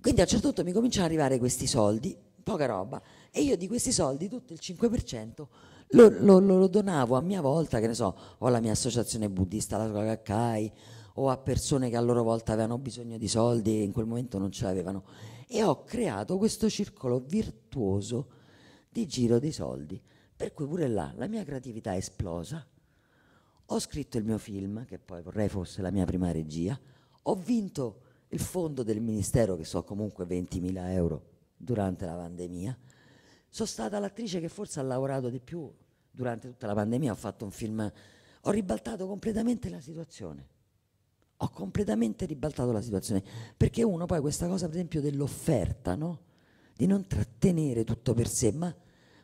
Quindi a un certo punto mi cominciano ad arrivare questi soldi, poca roba, e io di questi soldi tutto il 5% lo, lo, lo, donavo a mia volta, che ne so, o alla mia associazione buddista, la Kakkai, o a persone che a loro volta avevano bisogno di soldi e in quel momento non ce l'avevano. E ho creato questo circolo virtuoso di giro dei soldi. Per cui pure là la mia creatività è esplosa. Ho scritto il mio film, che poi vorrei fosse la mia prima regia. Ho vinto il fondo del ministero, che so comunque 20.000 euro durante la pandemia sono stata l'attrice che forse ha lavorato di più durante tutta la pandemia, ho fatto un film, ho ribaltato completamente la situazione. Ho completamente ribaltato la situazione, perché uno poi questa cosa per esempio dell'offerta, no? di non trattenere tutto per sé, ma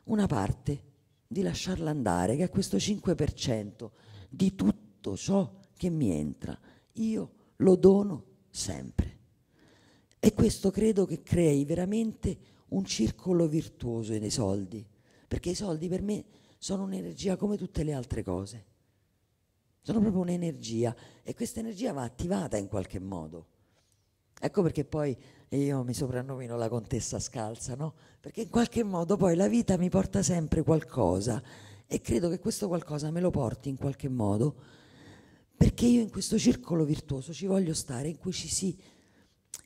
una parte, di lasciarla andare, che è questo 5% di tutto ciò che mi entra, io lo dono sempre. E questo credo che crei veramente un circolo virtuoso nei soldi, perché i soldi per me sono un'energia come tutte le altre cose. Sono proprio un'energia e questa energia va attivata in qualche modo. Ecco perché poi io mi soprannomino la contessa scalza, no? Perché in qualche modo poi la vita mi porta sempre qualcosa e credo che questo qualcosa me lo porti in qualche modo perché io in questo circolo virtuoso ci voglio stare, in cui ci si,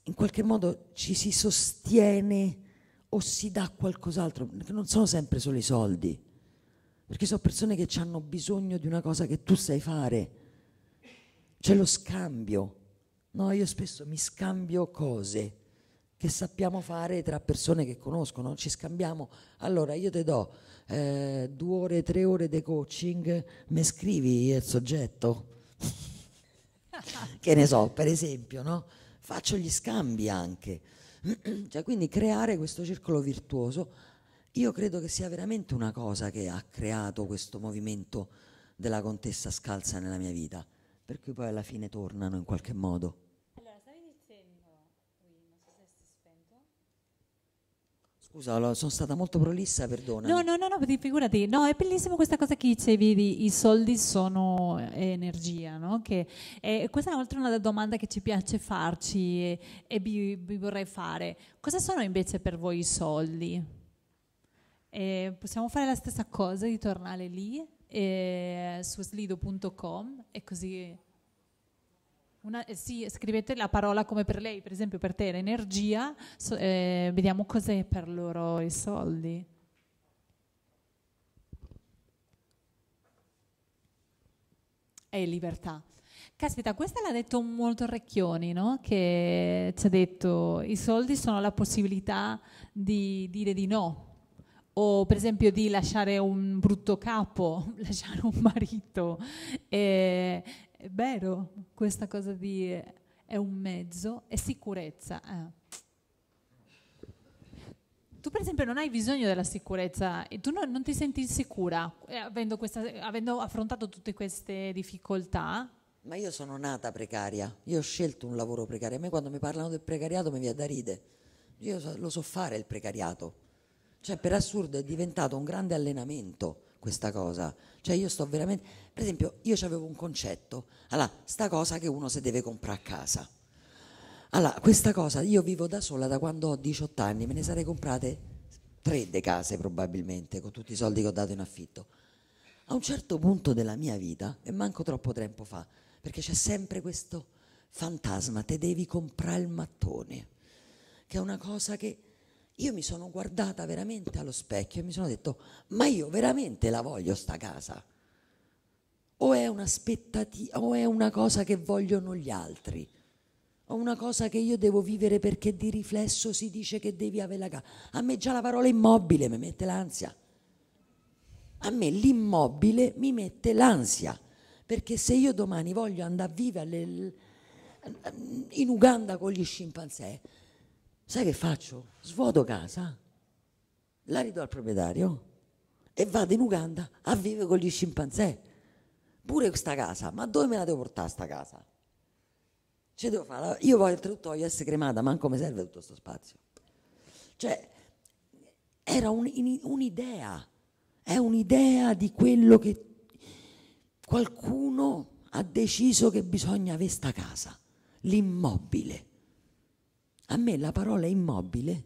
in qualche modo ci si sostiene o si dà qualcos'altro, perché non sono sempre solo i soldi, perché sono persone che hanno bisogno di una cosa che tu sai fare, c'è lo scambio, no? Io spesso mi scambio cose che sappiamo fare tra persone che conoscono, ci scambiamo, allora io ti do eh, due ore, tre ore di coaching, mi scrivi il soggetto, (laughs) che ne so, per esempio, no? Faccio gli scambi anche. (clears throat) cioè, quindi creare questo circolo virtuoso, io credo che sia veramente una cosa che ha creato questo movimento della contessa scalza nella mia vita, per cui poi alla fine tornano in qualche modo. Scusa, sono stata molto prolissa, perdona. No, no, no, no, figurati. No, è bellissimo questa cosa che dicevi, i soldi sono eh, energia, no? Che, eh, questa è un'altra una domanda che ci piace farci e, e vi, vi, vorrei fare. Cosa sono invece per voi i soldi? Eh, possiamo fare la stessa cosa di tornare lì eh, su slido.com e così una, eh, sì, scrivete la parola come per lei, per esempio per te l'energia, so, eh, vediamo cos'è per loro i soldi. E libertà. Caspita, questa l'ha detto molto Recchioni, no? che ci ha detto i soldi sono la possibilità di dire di no, o per esempio di lasciare un brutto capo, (laughs) lasciare un marito. Eh, è vero questa cosa di è un mezzo, è sicurezza. Ah. Tu per esempio non hai bisogno della sicurezza, e tu non, non ti senti insicura eh, avendo, questa, avendo affrontato tutte queste difficoltà, ma io sono nata precaria, io ho scelto un lavoro precario. A me quando mi parlano del precariato mi viene da ride. Io lo so fare il precariato. Cioè, per assurdo, è diventato un grande allenamento questa cosa. Cioè io sto veramente, per esempio, io avevo un concetto, allora, sta cosa che uno se deve comprare a casa. Allora, questa cosa io vivo da sola da quando ho 18 anni, me ne sarei comprate tre de case probabilmente, con tutti i soldi che ho dato in affitto. A un certo punto della mia vita, e manco troppo tempo fa, perché c'è sempre questo fantasma, te devi comprare il mattone, che è una cosa che io mi sono guardata veramente allo specchio e mi sono detto, ma io veramente la voglio sta casa? O è, un'aspettativa, o è una cosa che vogliono gli altri? O una cosa che io devo vivere perché di riflesso si dice che devi avere la casa? A me già la parola immobile mi mette l'ansia. A me l'immobile mi mette l'ansia, perché se io domani voglio andare a vivere in Uganda con gli scimpanzé, sai che faccio? Svuoto casa, la ridò al proprietario e vado in Uganda a vivere con gli scimpanzé. Pure questa casa, ma dove me la devo portare questa casa? Cioè devo fare, io poi oltretutto voglio essere cremata, manco mi serve tutto questo spazio. Cioè, era un, un'idea, è un'idea di quello che qualcuno ha deciso che bisogna avere sta casa, l'immobile. A me la parola immobile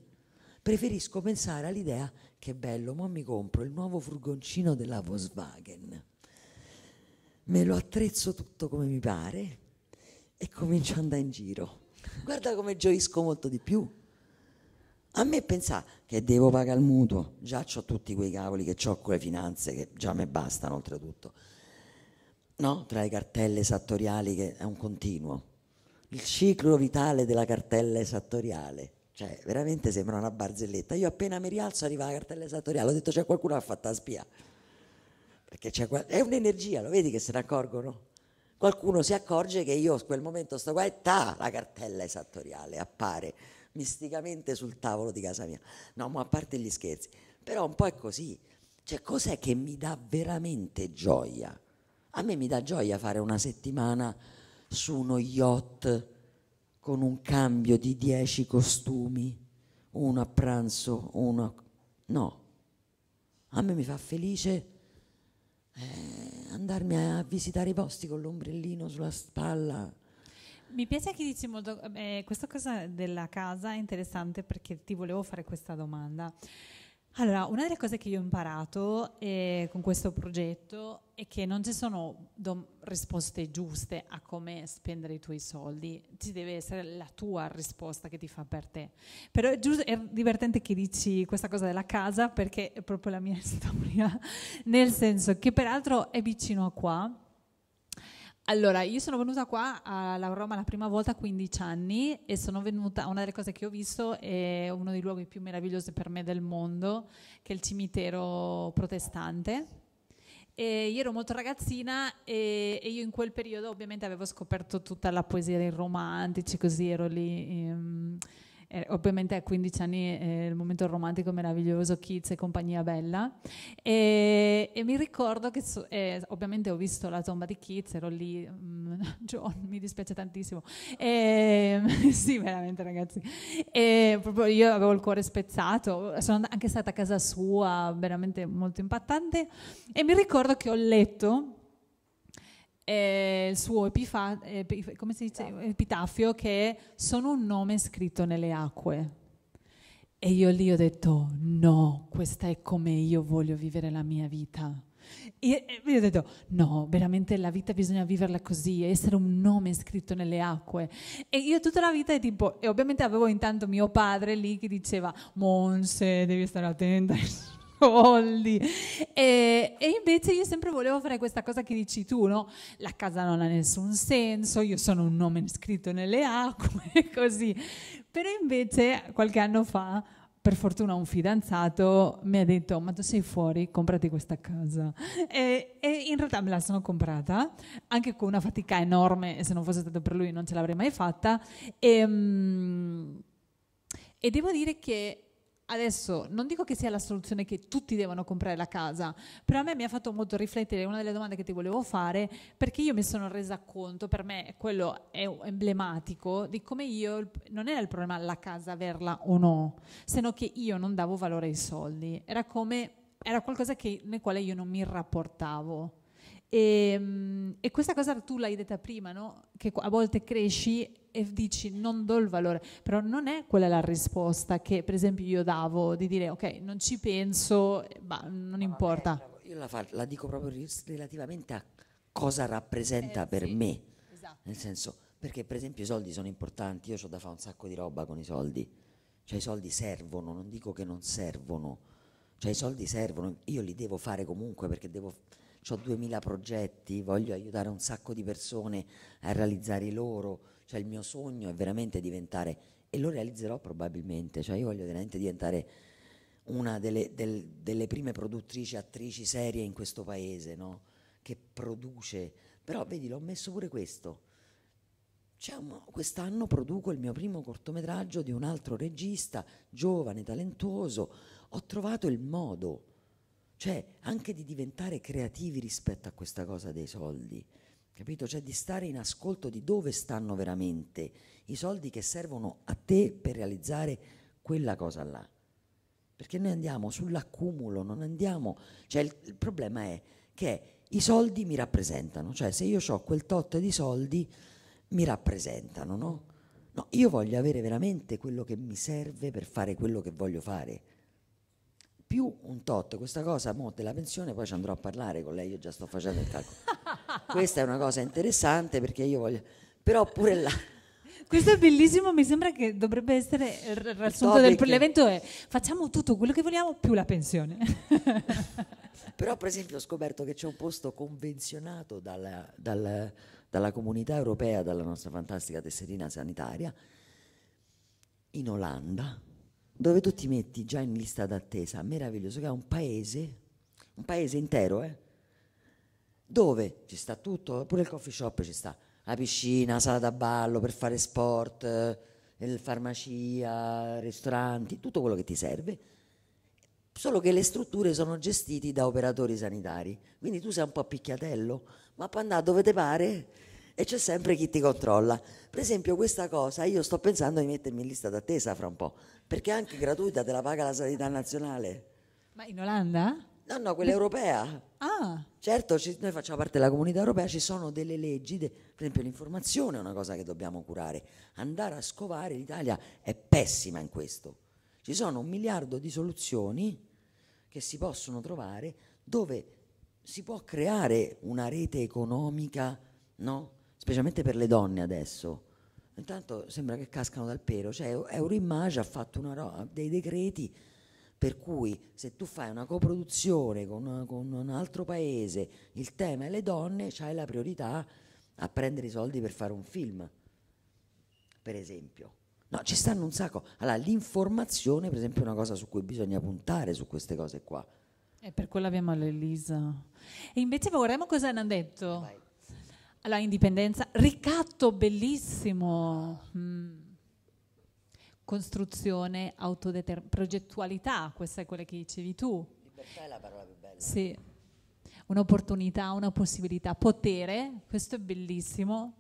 preferisco pensare all'idea che bello, ma mi compro il nuovo furgoncino della Volkswagen. Me lo attrezzo tutto come mi pare e comincio ad andare in giro. Guarda come gioisco molto di più. A me pensare che devo pagare il mutuo, già ho tutti quei cavoli che ho con le finanze che già mi bastano oltretutto. No, tra le cartelle sattoriali che è un continuo il ciclo vitale della cartella esattoriale. Cioè, veramente sembra una barzelletta. Io appena mi rialzo arriva la cartella esattoriale, ho detto c'è qualcuno che ha fatto la spia. Perché c'è, è un'energia, lo vedi che se ne accorgono? Qualcuno si accorge che io a quel momento sto qua e ta, la cartella esattoriale appare misticamente sul tavolo di casa mia. No, ma a parte gli scherzi, però un po' è così. Cioè, cos'è che mi dà veramente gioia? A me mi dà gioia fare una settimana su uno yacht con un cambio di dieci costumi, uno a pranzo, uno a... No, a me mi fa felice eh, andarmi a visitare i posti con l'ombrellino sulla spalla. Mi piace che dici molto, eh, questa cosa della casa è interessante perché ti volevo fare questa domanda. Allora, una delle cose che io ho imparato eh, con questo progetto è che non ci sono dom- risposte giuste a come spendere i tuoi soldi, ci deve essere la tua risposta che ti fa per te. Però è, giusto, è divertente che dici questa cosa della casa perché è proprio la mia (laughs) storia, nel senso che peraltro è vicino a qua allora, io sono venuta qua alla Roma la prima volta a 15 anni e sono venuta, una delle cose che ho visto è uno dei luoghi più meravigliosi per me del mondo, che è il cimitero protestante. E io ero molto ragazzina e, e, io in quel periodo ovviamente avevo scoperto tutta la poesia dei romantici, così ero lì. Ehm, eh, ovviamente a 15 anni eh, il momento romantico meraviglioso, Kids e compagnia bella. E, e mi ricordo che so, eh, ovviamente ho visto la tomba di Kids, ero lì, mm, John, (laughs) mi dispiace tantissimo. E, ehm, (laughs) sì, veramente ragazzi. E, proprio io avevo il cuore spezzato, sono anche stata a casa sua, veramente molto impattante. E mi ricordo che ho letto eh, il suo epifa- epi- come si dice? epitaffio che è sono un nome scritto nelle acque. E io lì ho detto no, questa è come io voglio vivere la mia vita. E, e io ho detto no, veramente la vita bisogna viverla così, essere un nome scritto nelle acque. E io tutta la vita è tipo, e ovviamente avevo intanto mio padre lì che diceva Monse, devi stare attenta folli. E, e, invece io sempre volevo fare questa cosa che dici tu, no? La casa non ha nessun senso, io sono un nome scritto nelle acque, (laughs) così. Però invece qualche anno fa, per fortuna un fidanzato mi ha detto ma tu sei fuori, comprati questa casa. E, e in realtà me la sono comprata, anche con una fatica enorme, se non fosse stato per lui non ce l'avrei mai fatta. E, ehm, e devo dire che Adesso non dico che sia la soluzione che tutti devono comprare la casa, però a me mi ha fatto molto riflettere una delle domande che ti volevo fare, perché io mi sono resa conto, per me quello è emblematico, di come io non era il problema la casa averla o no, se no che io non davo valore ai soldi, era come era qualcosa che, nel quale io non mi rapportavo. E, ehm, e, questa cosa tu l'hai detta prima, no? che a volte cresci e dici non do il valore, però non è quella la risposta che per esempio io davo di dire ok non ci penso, ma non ma importa. Vabbè, io la, fa, la, dico proprio relativamente a cosa rappresenta eh, per sì. me, esatto. nel senso perché per esempio i soldi sono importanti, io ho da fare un sacco di roba con i soldi, cioè i soldi servono, non dico che non servono, cioè i soldi servono, io li devo fare comunque perché devo ho 2000 progetti, voglio aiutare un sacco di persone a realizzare i loro, cioè il mio sogno è veramente diventare, e lo realizzerò probabilmente, cioè io voglio veramente diventare una delle, del, delle prime produttrici, attrici serie in questo paese, no? che produce, però vedi l'ho messo pure questo, un, quest'anno produco il mio primo cortometraggio di un altro regista, giovane, talentuoso, ho trovato il modo, cioè, anche di diventare creativi rispetto a questa cosa dei soldi, capito? Cioè, di stare in ascolto di dove stanno veramente i soldi che servono a te per realizzare quella cosa là. Perché noi andiamo sull'accumulo, non andiamo... Cioè, il, il problema è che i soldi mi rappresentano, cioè se io ho quel tot di soldi mi rappresentano, no? No, io voglio avere veramente quello che mi serve per fare quello che voglio fare più un tot. Questa cosa mo, della pensione poi ci andrò a parlare con lei, io già sto facendo il calcolo. (laughs) Questa è una cosa interessante perché io voglio... Però pure là... (laughs) Questo è bellissimo, mi sembra che dovrebbe essere il riassunto dell'evento è facciamo tutto quello che vogliamo più la pensione. (laughs) Però per esempio ho scoperto che c'è un posto convenzionato dalla, dalla, dalla comunità europea, dalla nostra fantastica tesserina sanitaria, in Olanda dove tu ti metti già in lista d'attesa, meraviglioso, che è un paese, un paese intero, eh, dove ci sta tutto, pure il coffee shop ci sta, la piscina, sala da ballo per fare sport, eh, farmacia, ristoranti, tutto quello che ti serve, solo che le strutture sono gestite da operatori sanitari, quindi tu sei un po' a picchiatello, ma puoi andare dove ti pare e c'è sempre chi ti controlla. Per esempio questa cosa io sto pensando di mettermi in lista d'attesa fra un po', perché è anche gratuita, te la paga la sanità nazionale. Ma in Olanda? No, no, quella europea. Ah. Certo, ci, noi facciamo parte della comunità europea, ci sono delle leggi, de, per esempio l'informazione è una cosa che dobbiamo curare. Andare a scovare l'Italia è pessima in questo. Ci sono un miliardo di soluzioni che si possono trovare dove si può creare una rete economica no? specialmente per le donne adesso, intanto sembra che cascano dal pelo, cioè Eurimage ha fatto ro- dei decreti per cui se tu fai una coproduzione con, con un altro paese, il tema è le donne, c'hai la priorità a prendere i soldi per fare un film, per esempio. No, ci stanno un sacco. Allora, l'informazione, per esempio, è una cosa su cui bisogna puntare, su queste cose qua. E eh, per quello abbiamo l'Elisa. E invece vorremmo cosa hanno detto? Vai. Allora, indipendenza, ricatto bellissimo, mm. costruzione, autodeterminazione, progettualità, questa è quella che dicevi tu. Libertà è la parola più bella. Sì, un'opportunità, una possibilità, potere, questo è bellissimo,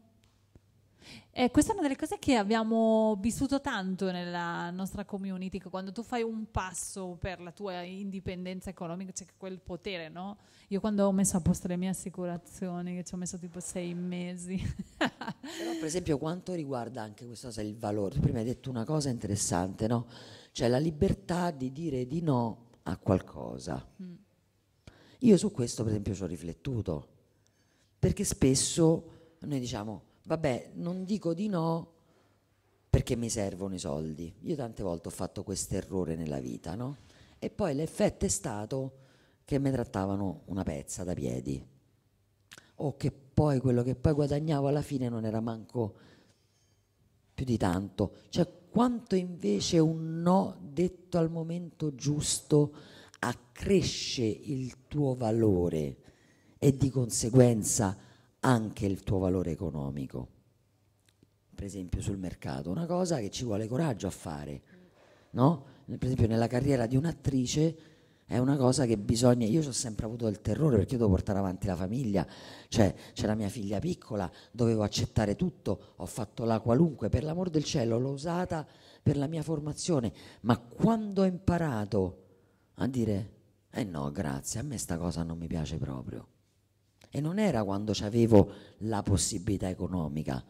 eh, questa è una delle cose che abbiamo vissuto tanto nella nostra community, che quando tu fai un passo per la tua indipendenza economica c'è quel potere, no? Io quando ho messo a posto le mie assicurazioni, che ci ho messo tipo sei mesi. (laughs) Però per esempio quanto riguarda anche questo cosa, il valore, prima hai detto una cosa interessante, no? Cioè la libertà di dire di no a qualcosa. Mm. Io su questo per esempio ci ho riflettuto, perché spesso noi diciamo vabbè, non dico di no perché mi servono i soldi. Io tante volte ho fatto questo errore nella vita, no? E poi l'effetto è stato che mi trattavano una pezza da piedi. O che poi quello che poi guadagnavo alla fine non era manco più di tanto. Cioè, quanto invece un no detto al momento giusto accresce il tuo valore e di conseguenza anche il tuo valore economico. Per esempio sul mercato, una cosa che ci vuole coraggio a fare, no? Per esempio nella carriera di un'attrice è una cosa che bisogna, io ho sempre avuto del terrore perché io devo portare avanti la famiglia, cioè c'era mia figlia piccola, dovevo accettare tutto, ho fatto la qualunque, per l'amor del cielo l'ho usata per la mia formazione, ma quando ho imparato a dire eh no, grazie, a me sta cosa non mi piace proprio e non era quando avevo la possibilità economica,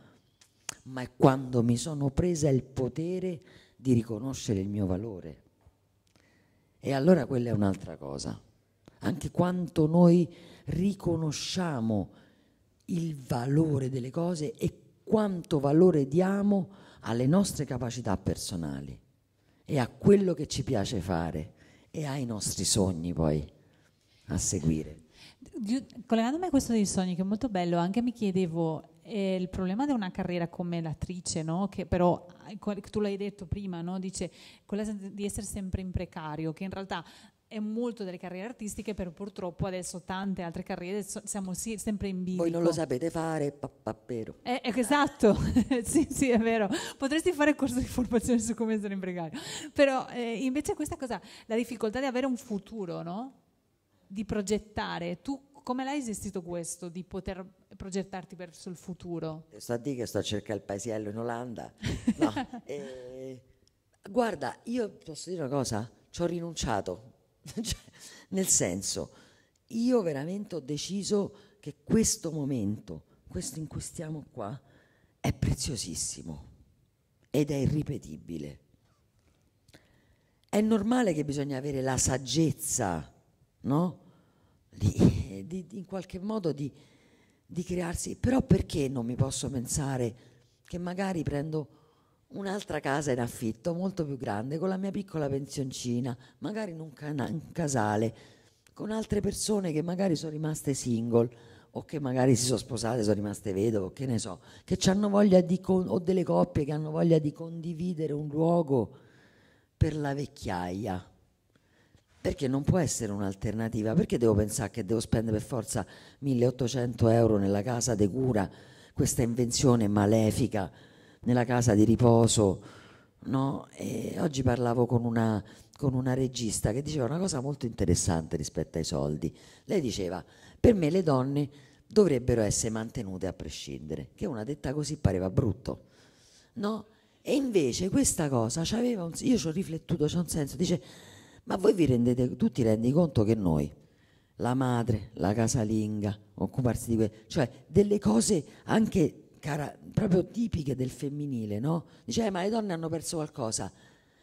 ma è quando mi sono presa il potere di riconoscere il mio valore. E allora quella è un'altra cosa. Anche quanto noi riconosciamo il valore delle cose e quanto valore diamo alle nostre capacità personali e a quello che ci piace fare e ai nostri sogni poi a seguire collegandomi a questo dei sogni, che è molto bello, anche mi chiedevo eh, il problema di una carriera come l'attrice, no? che però eh, tu l'hai detto prima, no? dice quella di essere sempre in precario, che in realtà è molto delle carriere artistiche, però purtroppo adesso tante altre carriere so, siamo sì, sempre in bilico. Voi non lo sapete fare, pappappero. Eh, eh, esatto, (laughs) sì, sì, è vero. Potresti fare corso di formazione su come essere in precario, però eh, invece questa cosa, la difficoltà di avere un futuro, no? di progettare. Tu come l'hai gestito questo, di poter progettarti verso il futuro? Eh, sto a dire che sto a cercare il paesiello in Olanda. (laughs) No, eh, guarda, io posso dire una cosa? Ci ho rinunciato. (laughs) cioè, nel senso, io veramente ho deciso che questo momento, questo in cui stiamo qua, è preziosissimo ed è irripetibile. È normale che bisogna avere la saggezza, no? Eh, di, di, in qualche modo di, di crearsi, però perché non mi posso pensare che magari prendo un'altra casa in affitto molto più grande con la mia piccola pensioncina, magari in un, cana- un, casale, con altre persone che magari sono rimaste single o che magari si sono sposate, sono rimaste vedove, che ne so, che hanno voglia di con- o delle coppie che hanno voglia di condividere un luogo per la vecchiaia perché non può essere un'alternativa, perché devo pensare che devo spendere per forza 1800 euro nella casa di cura, questa invenzione malefica nella casa di riposo. No? oggi parlavo con una, con una regista che diceva una cosa molto interessante rispetto ai soldi. Lei diceva, per me le donne dovrebbero essere mantenute a prescindere, che una detta così pareva brutto. No? E invece questa cosa, c'aveva un, io ci ho riflettuto, c'è un senso, dice ma voi vi rendete, tu ti rendi conto che noi, la madre, la casalinga, occuparsi di quelle, cioè delle cose anche cara, proprio tipiche del femminile, no? Dice, eh, ma le donne hanno perso qualcosa.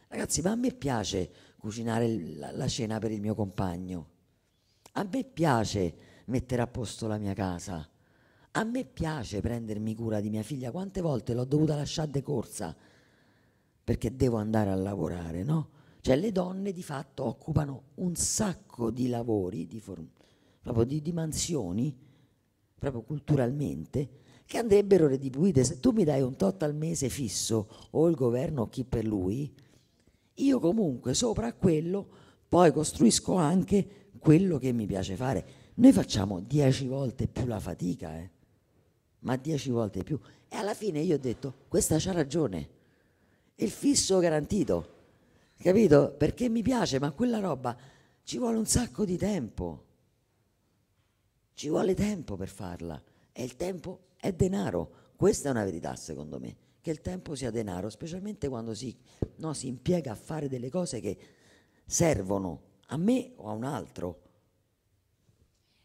Ragazzi, ma a me piace cucinare la, la cena per il mio compagno. A me piace mettere a posto la mia casa. A me piace prendermi cura di mia figlia. Quante volte l'ho dovuta lasciare corsa perché devo andare a lavorare, no? Cioè le donne di fatto occupano un sacco di lavori, di form- proprio di dimensioni, proprio culturalmente, che andrebbero redibuite. Se tu mi dai un tot al mese fisso, o il governo o chi per lui, io comunque sopra a quello poi costruisco anche quello che mi piace fare. Noi facciamo dieci volte più la fatica, eh? ma dieci volte più. E alla fine io ho detto, questa c'ha ragione, il fisso garantito capito? Perché mi piace, ma quella roba ci vuole un sacco di tempo. Ci vuole tempo per farla e il tempo è denaro. Questa è una verità secondo me, che il tempo sia denaro, specialmente quando si, no, si impiega a fare delle cose che servono a me o a un altro.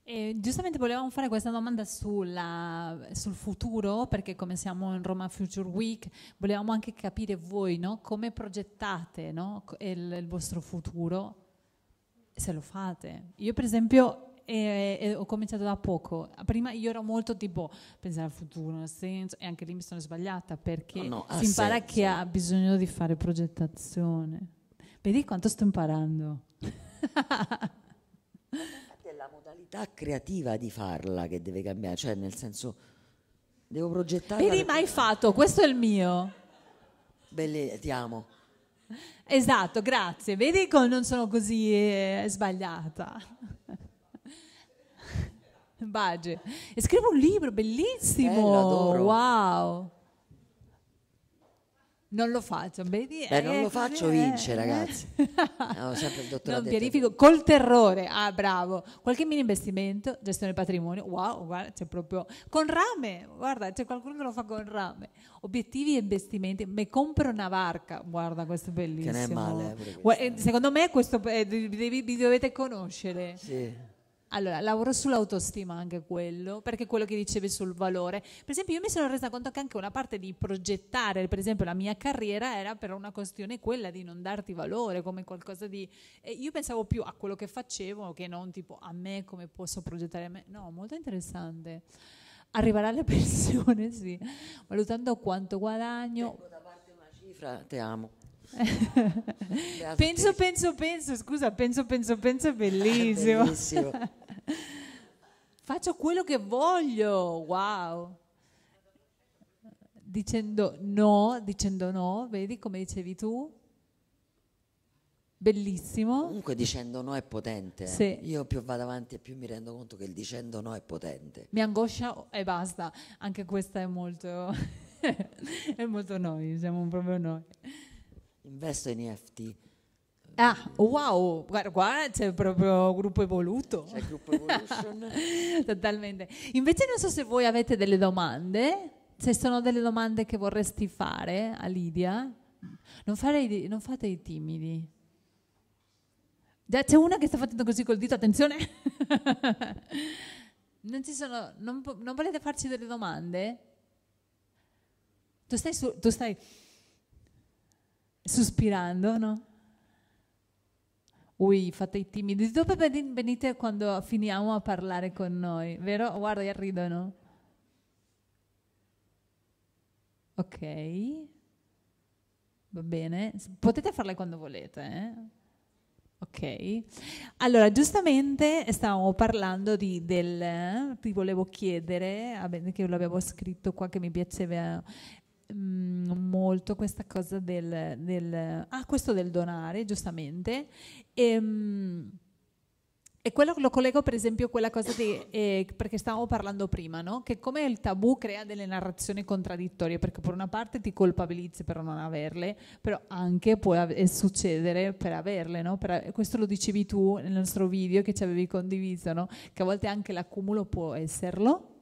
E giustamente volevamo fare questa domanda sulla, sul futuro, perché come siamo in Roma Future Week, volevamo anche capire voi no? come progettate no? il, il, vostro futuro, se lo fate. Io per esempio eh, eh, ho cominciato da poco, prima io ero molto tipo pensare al futuro, nel senso, e anche lì mi sono sbagliata perché no, no, si impara senso. che ha bisogno di fare progettazione. Vedi quanto sto imparando. (laughs) modalità creativa di farla che deve cambiare, cioè nel senso devo progettare... Vedi mai fatto, questo è il mio. Belle, ti amo. Esatto, grazie. Vedi come non sono così eh, sbagliata. (laughs) Bage. E scrivo un libro bellissimo. adoro. wow. Non lo faccio, vedi? Beh, non eh, lo faccio vincere, ragazzi. No, (laughs) sempre il dottore. Non verifico col terrore. Ah, bravo. Qualche mini investimento, gestione del patrimonio. Wow, guarda, c'è proprio con rame. Guarda, c'è qualcuno che lo fa con rame. Obiettivi e investimenti. Mi compro una barca. Guarda, questo è bellissimo. Che non è male. Eh, guarda, eh, secondo me questo eh, vi dovete conoscere. Sì allora, lavoro sull'autostima anche quello, perché quello che dicevi sul valore. Per esempio, io mi sono resa conto che anche una parte di progettare, per esempio, la mia carriera era per una questione quella di non darti valore, come qualcosa di... Eh, io pensavo più a quello che facevo che non tipo a me, come posso progettare a me. No, molto interessante. Arrivare alla (laughs) pensione, sì, valutando quanto guadagno... Tengo da parte una cifra, te amo penso, penso, penso, scusa, penso, penso, penso, è bellissimo. bellissimo. (laughs) Faccio quello che voglio, wow. Dicendo no, dicendo no, vedi come dicevi tu? Bellissimo. Comunque dicendo no è potente. Eh. Sì. Io più vado avanti e più mi rendo conto che il dicendo no è potente. Mi angoscia e basta. Anche questa è molto, (laughs) è molto noi, siamo proprio noi. Investo in EFT. Ah, wow, guarda qua c'è proprio gruppo evoluto. C'è gruppo evolution. (laughs) Totalmente. Invece non so se voi avete delle domande, se sono delle domande che vorresti fare a Lidia. Non, farei, non fate i timidi. Già c'è una che sta facendo così col dito, attenzione. (laughs) non, sono, non, non volete farci delle domande? Tu stai su, tu stai sospirando, no? Ui, fate i timidi. Dopo venite quando finiamo a parlare con noi, vero? Guarda, ridono. Ok. Va bene. Potete farle quando volete, eh? Ok, allora giustamente stavamo parlando di, del, eh, ti volevo chiedere, che l'abbiamo scritto qua che mi piaceva mh, mm, molto questa cosa del, del, ah, questo del donare, giustamente. E, ehm, mh, e quello lo collego per esempio a quella cosa di, eh, perché stavamo parlando prima, no? che come il tabù crea delle narrazioni contraddittorie, perché per una parte ti colpabilizzi per non averle, però anche può ave- eh, succedere per averle. No? Per, questo lo dicevi tu nel nostro video che ci avevi condiviso, no? che a volte anche l'accumulo può esserlo,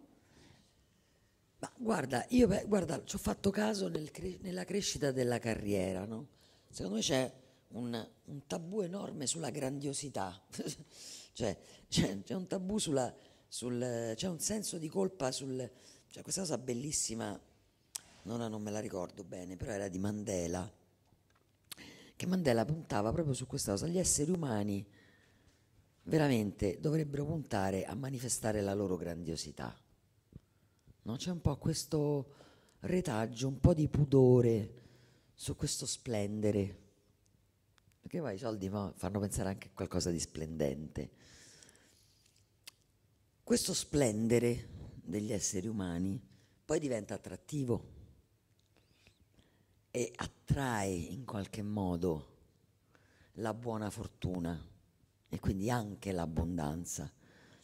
ma guarda, io beh, guarda, ci ho fatto caso nel cre- nella crescita della carriera, no? Secondo me c'è un, un tabù enorme sulla grandiosità, (laughs) cioè c'è, c'è, un tabù sulla, sul, c'è un senso di colpa sul... Cioè, questa cosa bellissima, non, non me la ricordo bene, però era di Mandela, che Mandela puntava proprio su questa cosa, gli esseri umani veramente dovrebbero puntare a manifestare la loro grandiosità No? C'è un po' questo retaggio, un po' di pudore su questo splendere. Perché poi i soldi fanno pensare anche a qualcosa di splendente. Questo splendere degli esseri umani poi diventa attrattivo e attrae in qualche modo la buona fortuna e quindi anche l'abbondanza.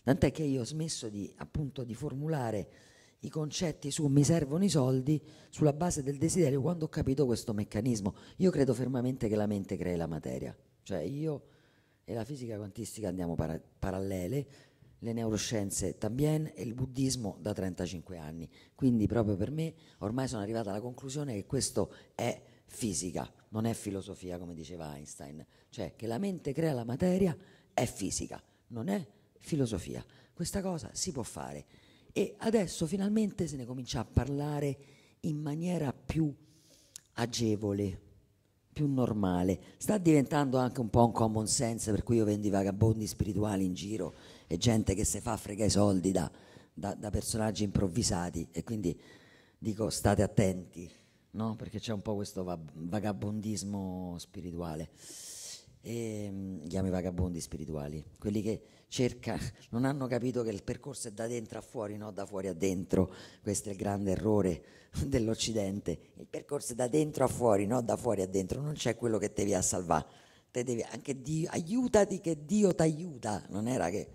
Tant'è che io ho smesso di, appunto, di formulare i concetti su mi servono i soldi sulla base del desiderio quando ho capito questo meccanismo. Io credo fermamente che la mente crei la materia, cioè io e la fisica quantistica andiamo para parallele, le neuroscienze también e il buddismo da 35 anni. Quindi proprio per me ormai sono arrivata alla conclusione che questo è fisica, non è filosofia come diceva Einstein, cioè che la mente crea la materia è fisica, non è filosofia. Questa cosa si può fare e adesso finalmente se ne comincia a parlare in maniera più agevole, più normale. Sta diventando anche un po' un common sense, per cui io vendo i vagabondi spirituali in giro e gente che se fa frega i soldi da, da, da personaggi improvvisati. E quindi dico state attenti, no? perché c'è un po' questo va- vagabondismo spirituale. E, ehm, chiamo vagabondi spirituali, quelli che cerca, non hanno capito che il percorso è da dentro a fuori, no da fuori a dentro. Questo è il grande errore dell'Occidente. Il percorso è da dentro a fuori, no da fuori a dentro. Non c'è quello che devi a salvare. Te devi anche Dio, aiutati che Dio ti aiuta. Non era che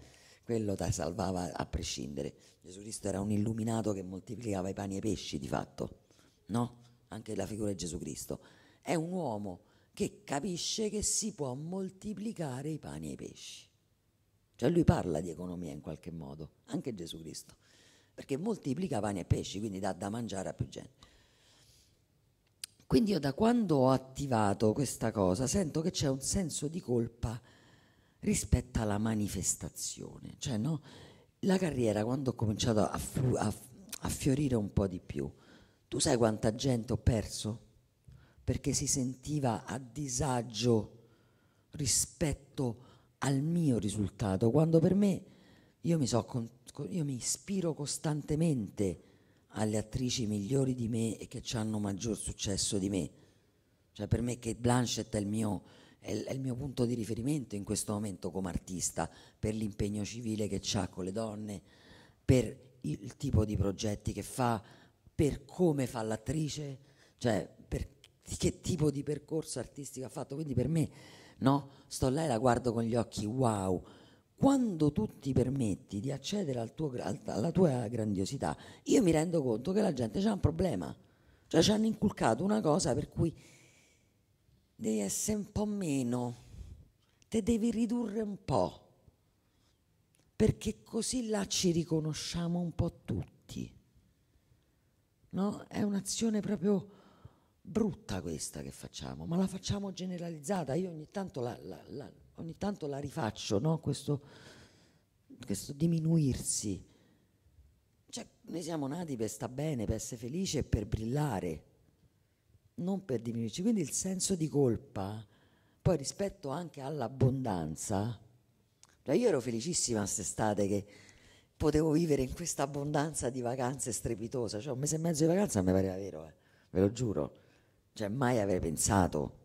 quello ti salvava a prescindere. Gesù Cristo era un illuminato che moltiplicava i pani e i pesci di fatto, no? Anche la figura di Gesù Cristo. È un uomo che capisce che si può moltiplicare i pani e i pesci. Cioè lui parla di economia in qualche modo, anche Gesù Cristo, perché moltiplica pane e pesci, quindi dà da mangiare a più gente. Quindi io da quando ho attivato questa cosa sento che c'è un senso di colpa rispetto alla manifestazione, cioè no? la carriera quando ho cominciato a, flu- a, a, fiorire un po' di più, tu sai quanta gente ho perso? Perché si sentiva a disagio rispetto a al mio risultato, quando per me io mi, so, io mi ispiro costantemente alle attrici migliori di me e che hanno maggior successo di me. Cioè per me Kate Blanchett è il mio, è il mio punto di riferimento in questo momento come artista, per l'impegno civile che ha con le donne, per il tipo di progetti che fa, per come fa l'attrice, cioè per che tipo di percorso artistico ha fatto. Quindi per me no? Sto là e la guardo con gli occhi, wow. Quando tu ti permetti di accedere al tuo, alla tua grandiosità, io mi rendo conto che la gente ha un problema. Cioè ci hanno inculcato una cosa per cui devi essere un po' meno, te devi ridurre un po', perché così là ci riconosciamo un po' tutti. No? È un'azione proprio brutta questa che facciamo, ma la facciamo generalizzata. Io ogni tanto la, la, la, ogni tanto la rifaccio, no? questo, questo, diminuirsi. Cioè, noi siamo nati per sta bene, per essere felici e per brillare, non per diminuirci. Quindi il senso di colpa, poi rispetto anche all'abbondanza, cioè io ero felicissima quest'estate che potevo vivere in questa abbondanza di vacanze strepitosa, cioè un mese e mezzo di vacanza mi pareva vero, eh? ve lo giuro cioè, mai avrei pensato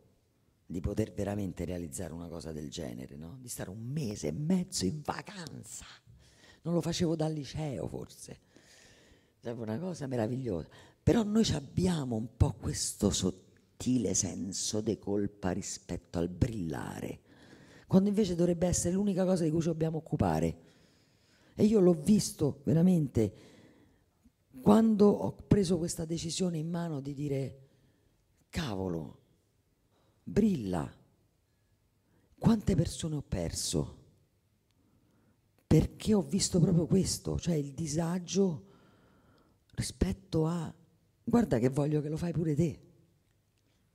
di poter veramente realizzare una cosa del genere, no? Di stare un mese e mezzo in vacanza. Non lo facevo dal liceo, forse. Cioè, una cosa meravigliosa. Però noi abbiamo un po' questo sottile senso di colpa rispetto al brillare, quando invece dovrebbe essere l'unica cosa di cui ci dobbiamo occupare. E io l'ho visto veramente quando ho preso questa decisione in mano di dire cavolo, brilla, quante persone ho perso? Perché ho visto proprio questo, cioè il disagio rispetto a guarda che voglio che lo fai pure te.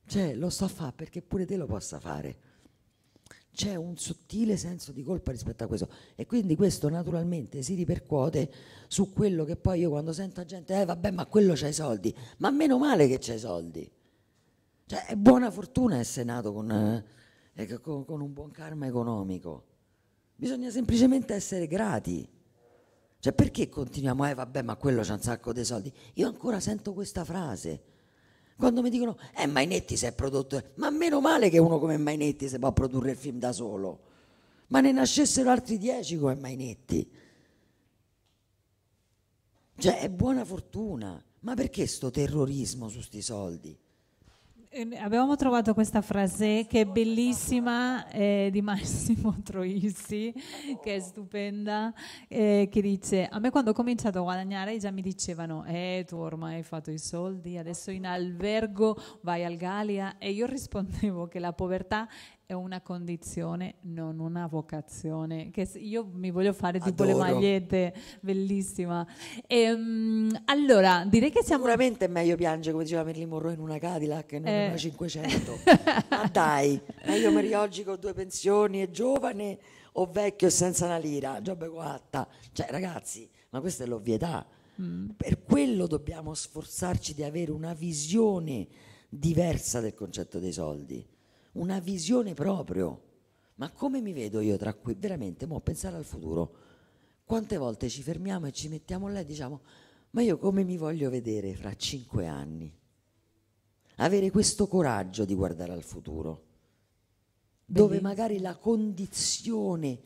Cioè, lo sto a fare perché pure te lo possa fare. C'è un sottile senso di colpa rispetto a questo e quindi questo naturalmente si ripercuote su quello che poi io quando sento gente, eh vabbè ma quello c'ha i soldi, ma meno male che c'ha i soldi. Cioè, è buona fortuna essere nato con, eh, eh, con, con un buon karma economico. Bisogna semplicemente essere grati. Cioè, perché continuiamo? Eh, vabbè, ma quello c'ha un sacco di soldi. Io ancora sento questa frase. Quando mi dicono, eh, Mainetti si è prodotto. Ma meno male che uno come Mainetti si può produrre il film da solo. Ma ne nascessero altri dieci come Mainetti. Cioè, è buona fortuna. Ma perché sto terrorismo su sti soldi? Abbiamo trovato questa frase che è bellissima eh, di Massimo Troisi, che è stupenda, eh, che dice, a me quando ho cominciato a guadagnare già mi dicevano, eh tu ormai hai fatto i soldi, adesso in albergo vai al Galia e io rispondevo che la povertà è una condizione, non una vocazione. Che io mi voglio fare tipo Adoro. le magliette, bellissima. E, um, allora, direi che siamo. Sicuramente è meglio piangere, come diceva Merlin Morro, in una Cadillac che non eh. in una 500. Eh. (laughs) Ma dai, meglio morire oggi con due pensioni e giovane o vecchio e senza una lira. Giobbe guatta. Cioè, ragazzi, ma questa è l'ovvietà. Mm. Per quello dobbiamo sforzarci di avere una visione diversa del concetto dei soldi una visione proprio. Ma come mi vedo io tra qui? Veramente, mo' pensare al futuro. Quante volte ci fermiamo e ci mettiamo là e diciamo, ma io come mi voglio vedere fra cinque anni? Avere questo coraggio di guardare al futuro, Bellissimo. dove magari la condizione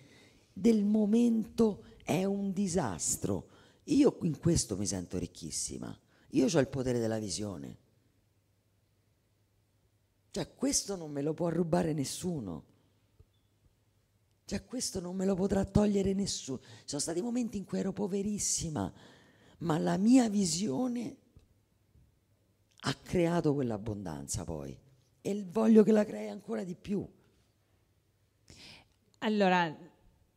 del momento è un disastro. Io in questo mi sento ricchissima. Io ho il potere della visione. Cioè questo non me lo può rubare nessuno. Cioè questo non me lo potrà togliere nessuno. Ci sono stati momenti in cui ero poverissima, ma la mia visione ha creato quell'abbondanza poi e voglio che la crei ancora di più. Allora,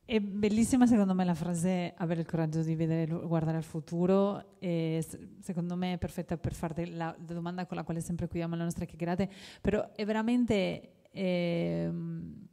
è bellissima secondo me la frase avere il coraggio di vedere, guardare al futuro e secondo me è perfetta per farti la domanda con la quale sempre chiudiamo le nostre chiacchierate, però è veramente... Ehm,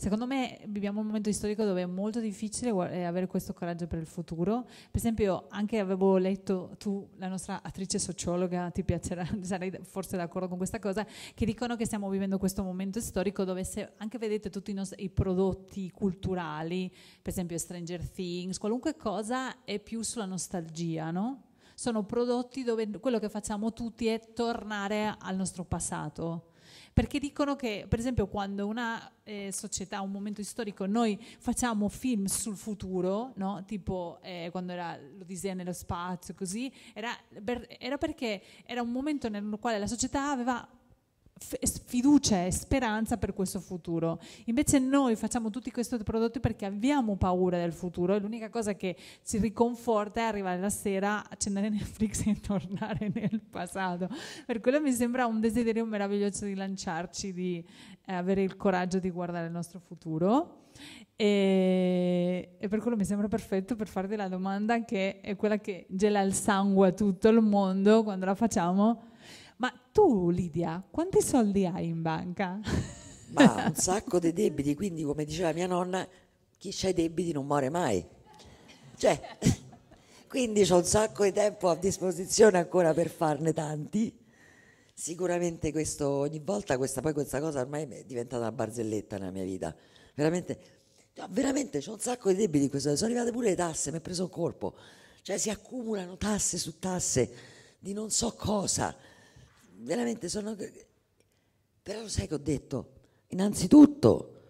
Secondo me viviamo un momento storico dove è molto difficile eh, avere questo coraggio per il futuro. Per esempio, anche avevo letto tu, la nostra attrice sociologa, ti piacerà, (laughs) sarei forse d'accordo con questa cosa, che dicono che stiamo vivendo questo momento storico dove se anche vedete tutti i, nostri, i prodotti culturali, per esempio Stranger Things, qualunque cosa è più sulla nostalgia, no? Sono prodotti dove quello che facciamo tutti è tornare al nostro passato perché dicono che, per esempio, quando una eh, società, un momento storico, noi facciamo film sul futuro, no? tipo eh, quando era l'Odissea nello spazio, così, era, per, era perché era un momento nel quale la società aveva fiducia e speranza per questo futuro. Invece noi facciamo tutti questi prodotti perché abbiamo paura del futuro e l'unica cosa che ci riconforta è arrivare la sera accendere (laughs) Netflix e tornare nel passato. Per quello mi sembra un desiderio meraviglioso di lanciarci, di eh, avere il coraggio di guardare il nostro futuro. E, e, per quello mi sembra perfetto per farti la domanda che è quella che gela il sangue a tutto il mondo quando la facciamo ma tu, Lidia, quanti soldi hai in banca? Ma un sacco di debiti, quindi come diceva mia nonna, chi c'ha i debiti non muore mai. Cioè, (laughs) quindi ho un sacco di tempo a disposizione ancora per farne tanti. Sicuramente questo, ogni volta questa, poi questa cosa ormai è diventata una barzelletta nella mia vita. Veramente, cioè, veramente ho un sacco di debiti, questo, sono arrivate pure le tasse, mi è preso un colpo. Cioè si accumulano tasse su tasse di non so cosa veramente sono... Però sai che ho detto? Innanzitutto,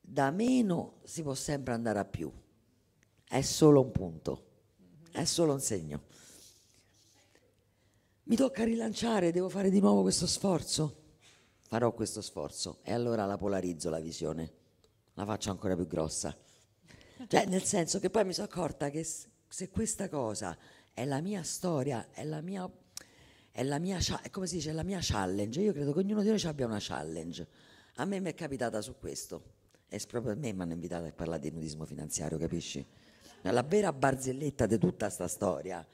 da meno si può sempre andare a più. È solo un punto, è solo un segno. Mi tocca rilanciare, devo fare di nuovo questo sforzo. Farò questo sforzo e allora la polarizzo la visione, la faccio ancora più grossa. Cioè, nel senso che poi mi sono accorta che se questa cosa è la mia storia, è la mia è la mia, è come si dice, è la mia challenge. Io credo che ognuno di noi ci abbia una challenge. A me mi è capitata su questo. E proprio a me mi hanno invitato a parlare di nudismo finanziario, capisci? La vera barzelletta di tutta questa storia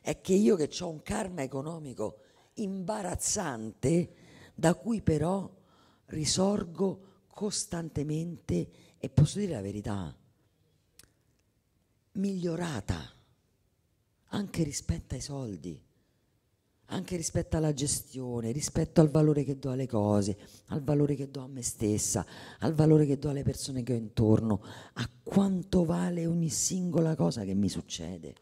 è che io che ho un karma economico imbarazzante da cui però risorgo costantemente e posso dire la verità, migliorata anche rispetto ai soldi anche rispetto alla gestione, rispetto al valore che do alle cose, al valore che do a me stessa, al valore che do alle persone che ho intorno, a quanto vale ogni singola cosa che mi succede,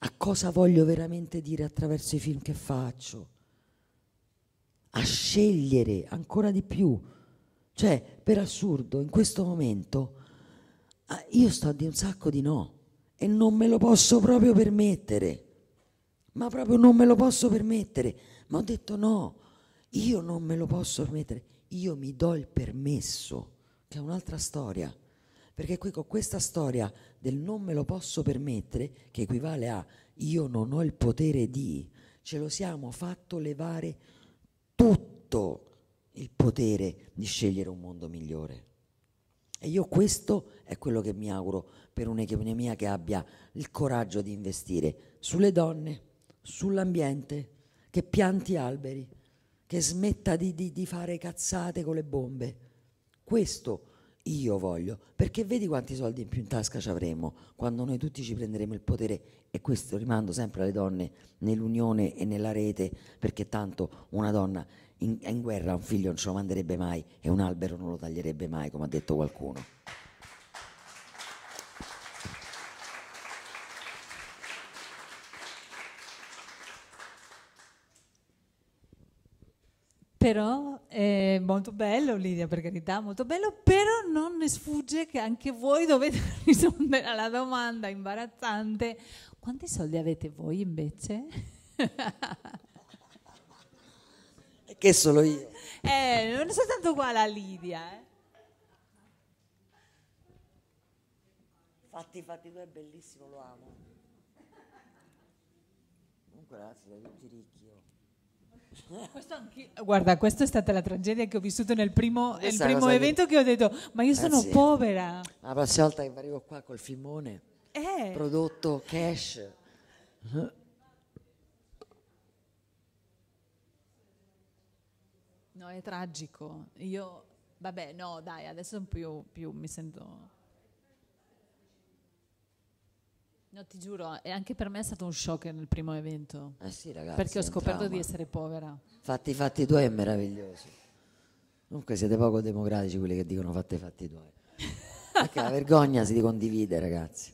a cosa voglio veramente dire attraverso i film che faccio, a scegliere ancora di più. Cioè, per assurdo, in questo momento ah, io sto a dire un sacco di no e non me lo posso proprio permettere ma proprio non me lo posso permettere. Ma ho detto no, io non me lo posso permettere, io mi do il permesso, che è un'altra storia. Perché qui con questa storia del non me lo posso permettere, che equivale a io non ho il potere di, ce lo siamo fatto levare tutto il potere di scegliere un mondo migliore. E io questo è quello che mi auguro per un'economia che abbia il coraggio di investire sulle donne, sull'ambiente, che pianti alberi, che smetta di, di, di fare cazzate con le bombe. Questo io voglio, perché vedi quanti soldi in più in tasca ci avremo quando noi tutti ci prenderemo il potere e questo rimando sempre alle donne nell'unione e nella rete, perché tanto una donna in, in guerra un figlio non ce lo manderebbe mai e un albero non lo taglierebbe mai, come ha detto qualcuno. Però è molto bello, Lidia, per carità, molto bello, però non ne sfugge che anche voi dovete (laughs) rispondere alla domanda imbarazzante. Quanti soldi avete voi invece? che solo io. (laughs) Eh, non è soltanto qua la Lidia. Eh. Fatti, fatti tu è bellissimo, lo amo. Comunque ragazzi, siete tutti ricchi. Questo anche... Eh, guarda, questa è stata la tragedia che ho vissuto nel primo, nel primo evento che... che... ho detto, ma io eh, sono Grazie. povera. La prossima volta che arrivo qua col filmone, eh. prodotto cash. No, è tragico. Io, vabbè, no, dai, adesso più, più mi sento... No, ti giuro, e anche per me è stato un shock nel primo evento. Eh sì, ragazzi. Perché ho scoperto di essere povera. Fatti i fatti tuoi è meraviglioso. Comunque siete poco democratici quelli che dicono fatti i fatti tuoi. Perché la vergogna si condivide, ragazzi.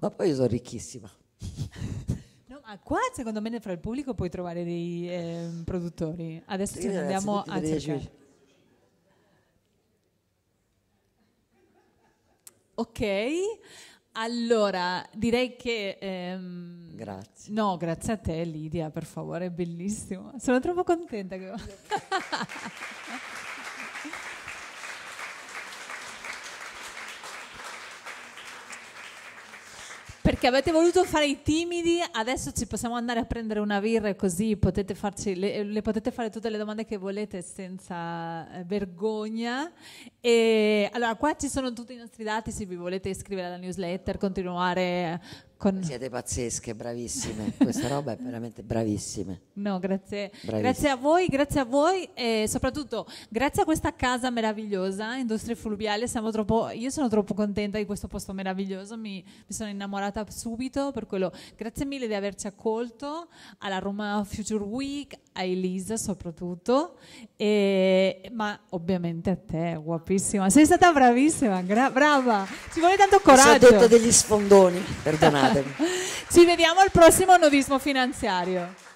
Ma poi io sono ricchissima. No, ma qua secondo me fra il pubblico puoi trovare dei eh, produttori. Adesso sì, ce andiamo a cercare. Ok, allora direi che... Ehm... Grazie. No, grazie a te Lidia, per favore, è bellissimo. Sono troppo contenta che... (laughs) Perché avete voluto fare i timidi, adesso ci possiamo andare a prendere una birra e così potete farci, le, le, potete fare tutte le domande che volete senza eh, vergogna. E, allora, qua ci sono tutti i nostri dati se vi volete iscrivere alla newsletter, continuare con... Siete pazzesche, bravissime, questa roba è veramente bravissime. No, grazie. Bravissime. Grazie a voi, grazie a voi e soprattutto grazie a questa casa meravigliosa, Industria Fluviale, troppo... io sono troppo contenta di questo posto meraviglioso, mi, mi sono innamorata subito per quello. Grazie mille di averci accolto alla Roma Future Week, a Elisa soprattutto, e, ma ovviamente a te, guapissima. Sei stata bravissima, gra- brava. Ci vuole tanto coraggio. Ci ho detto degli sfondoni, perdonate. Ci vediamo al prossimo nudismo finanziario.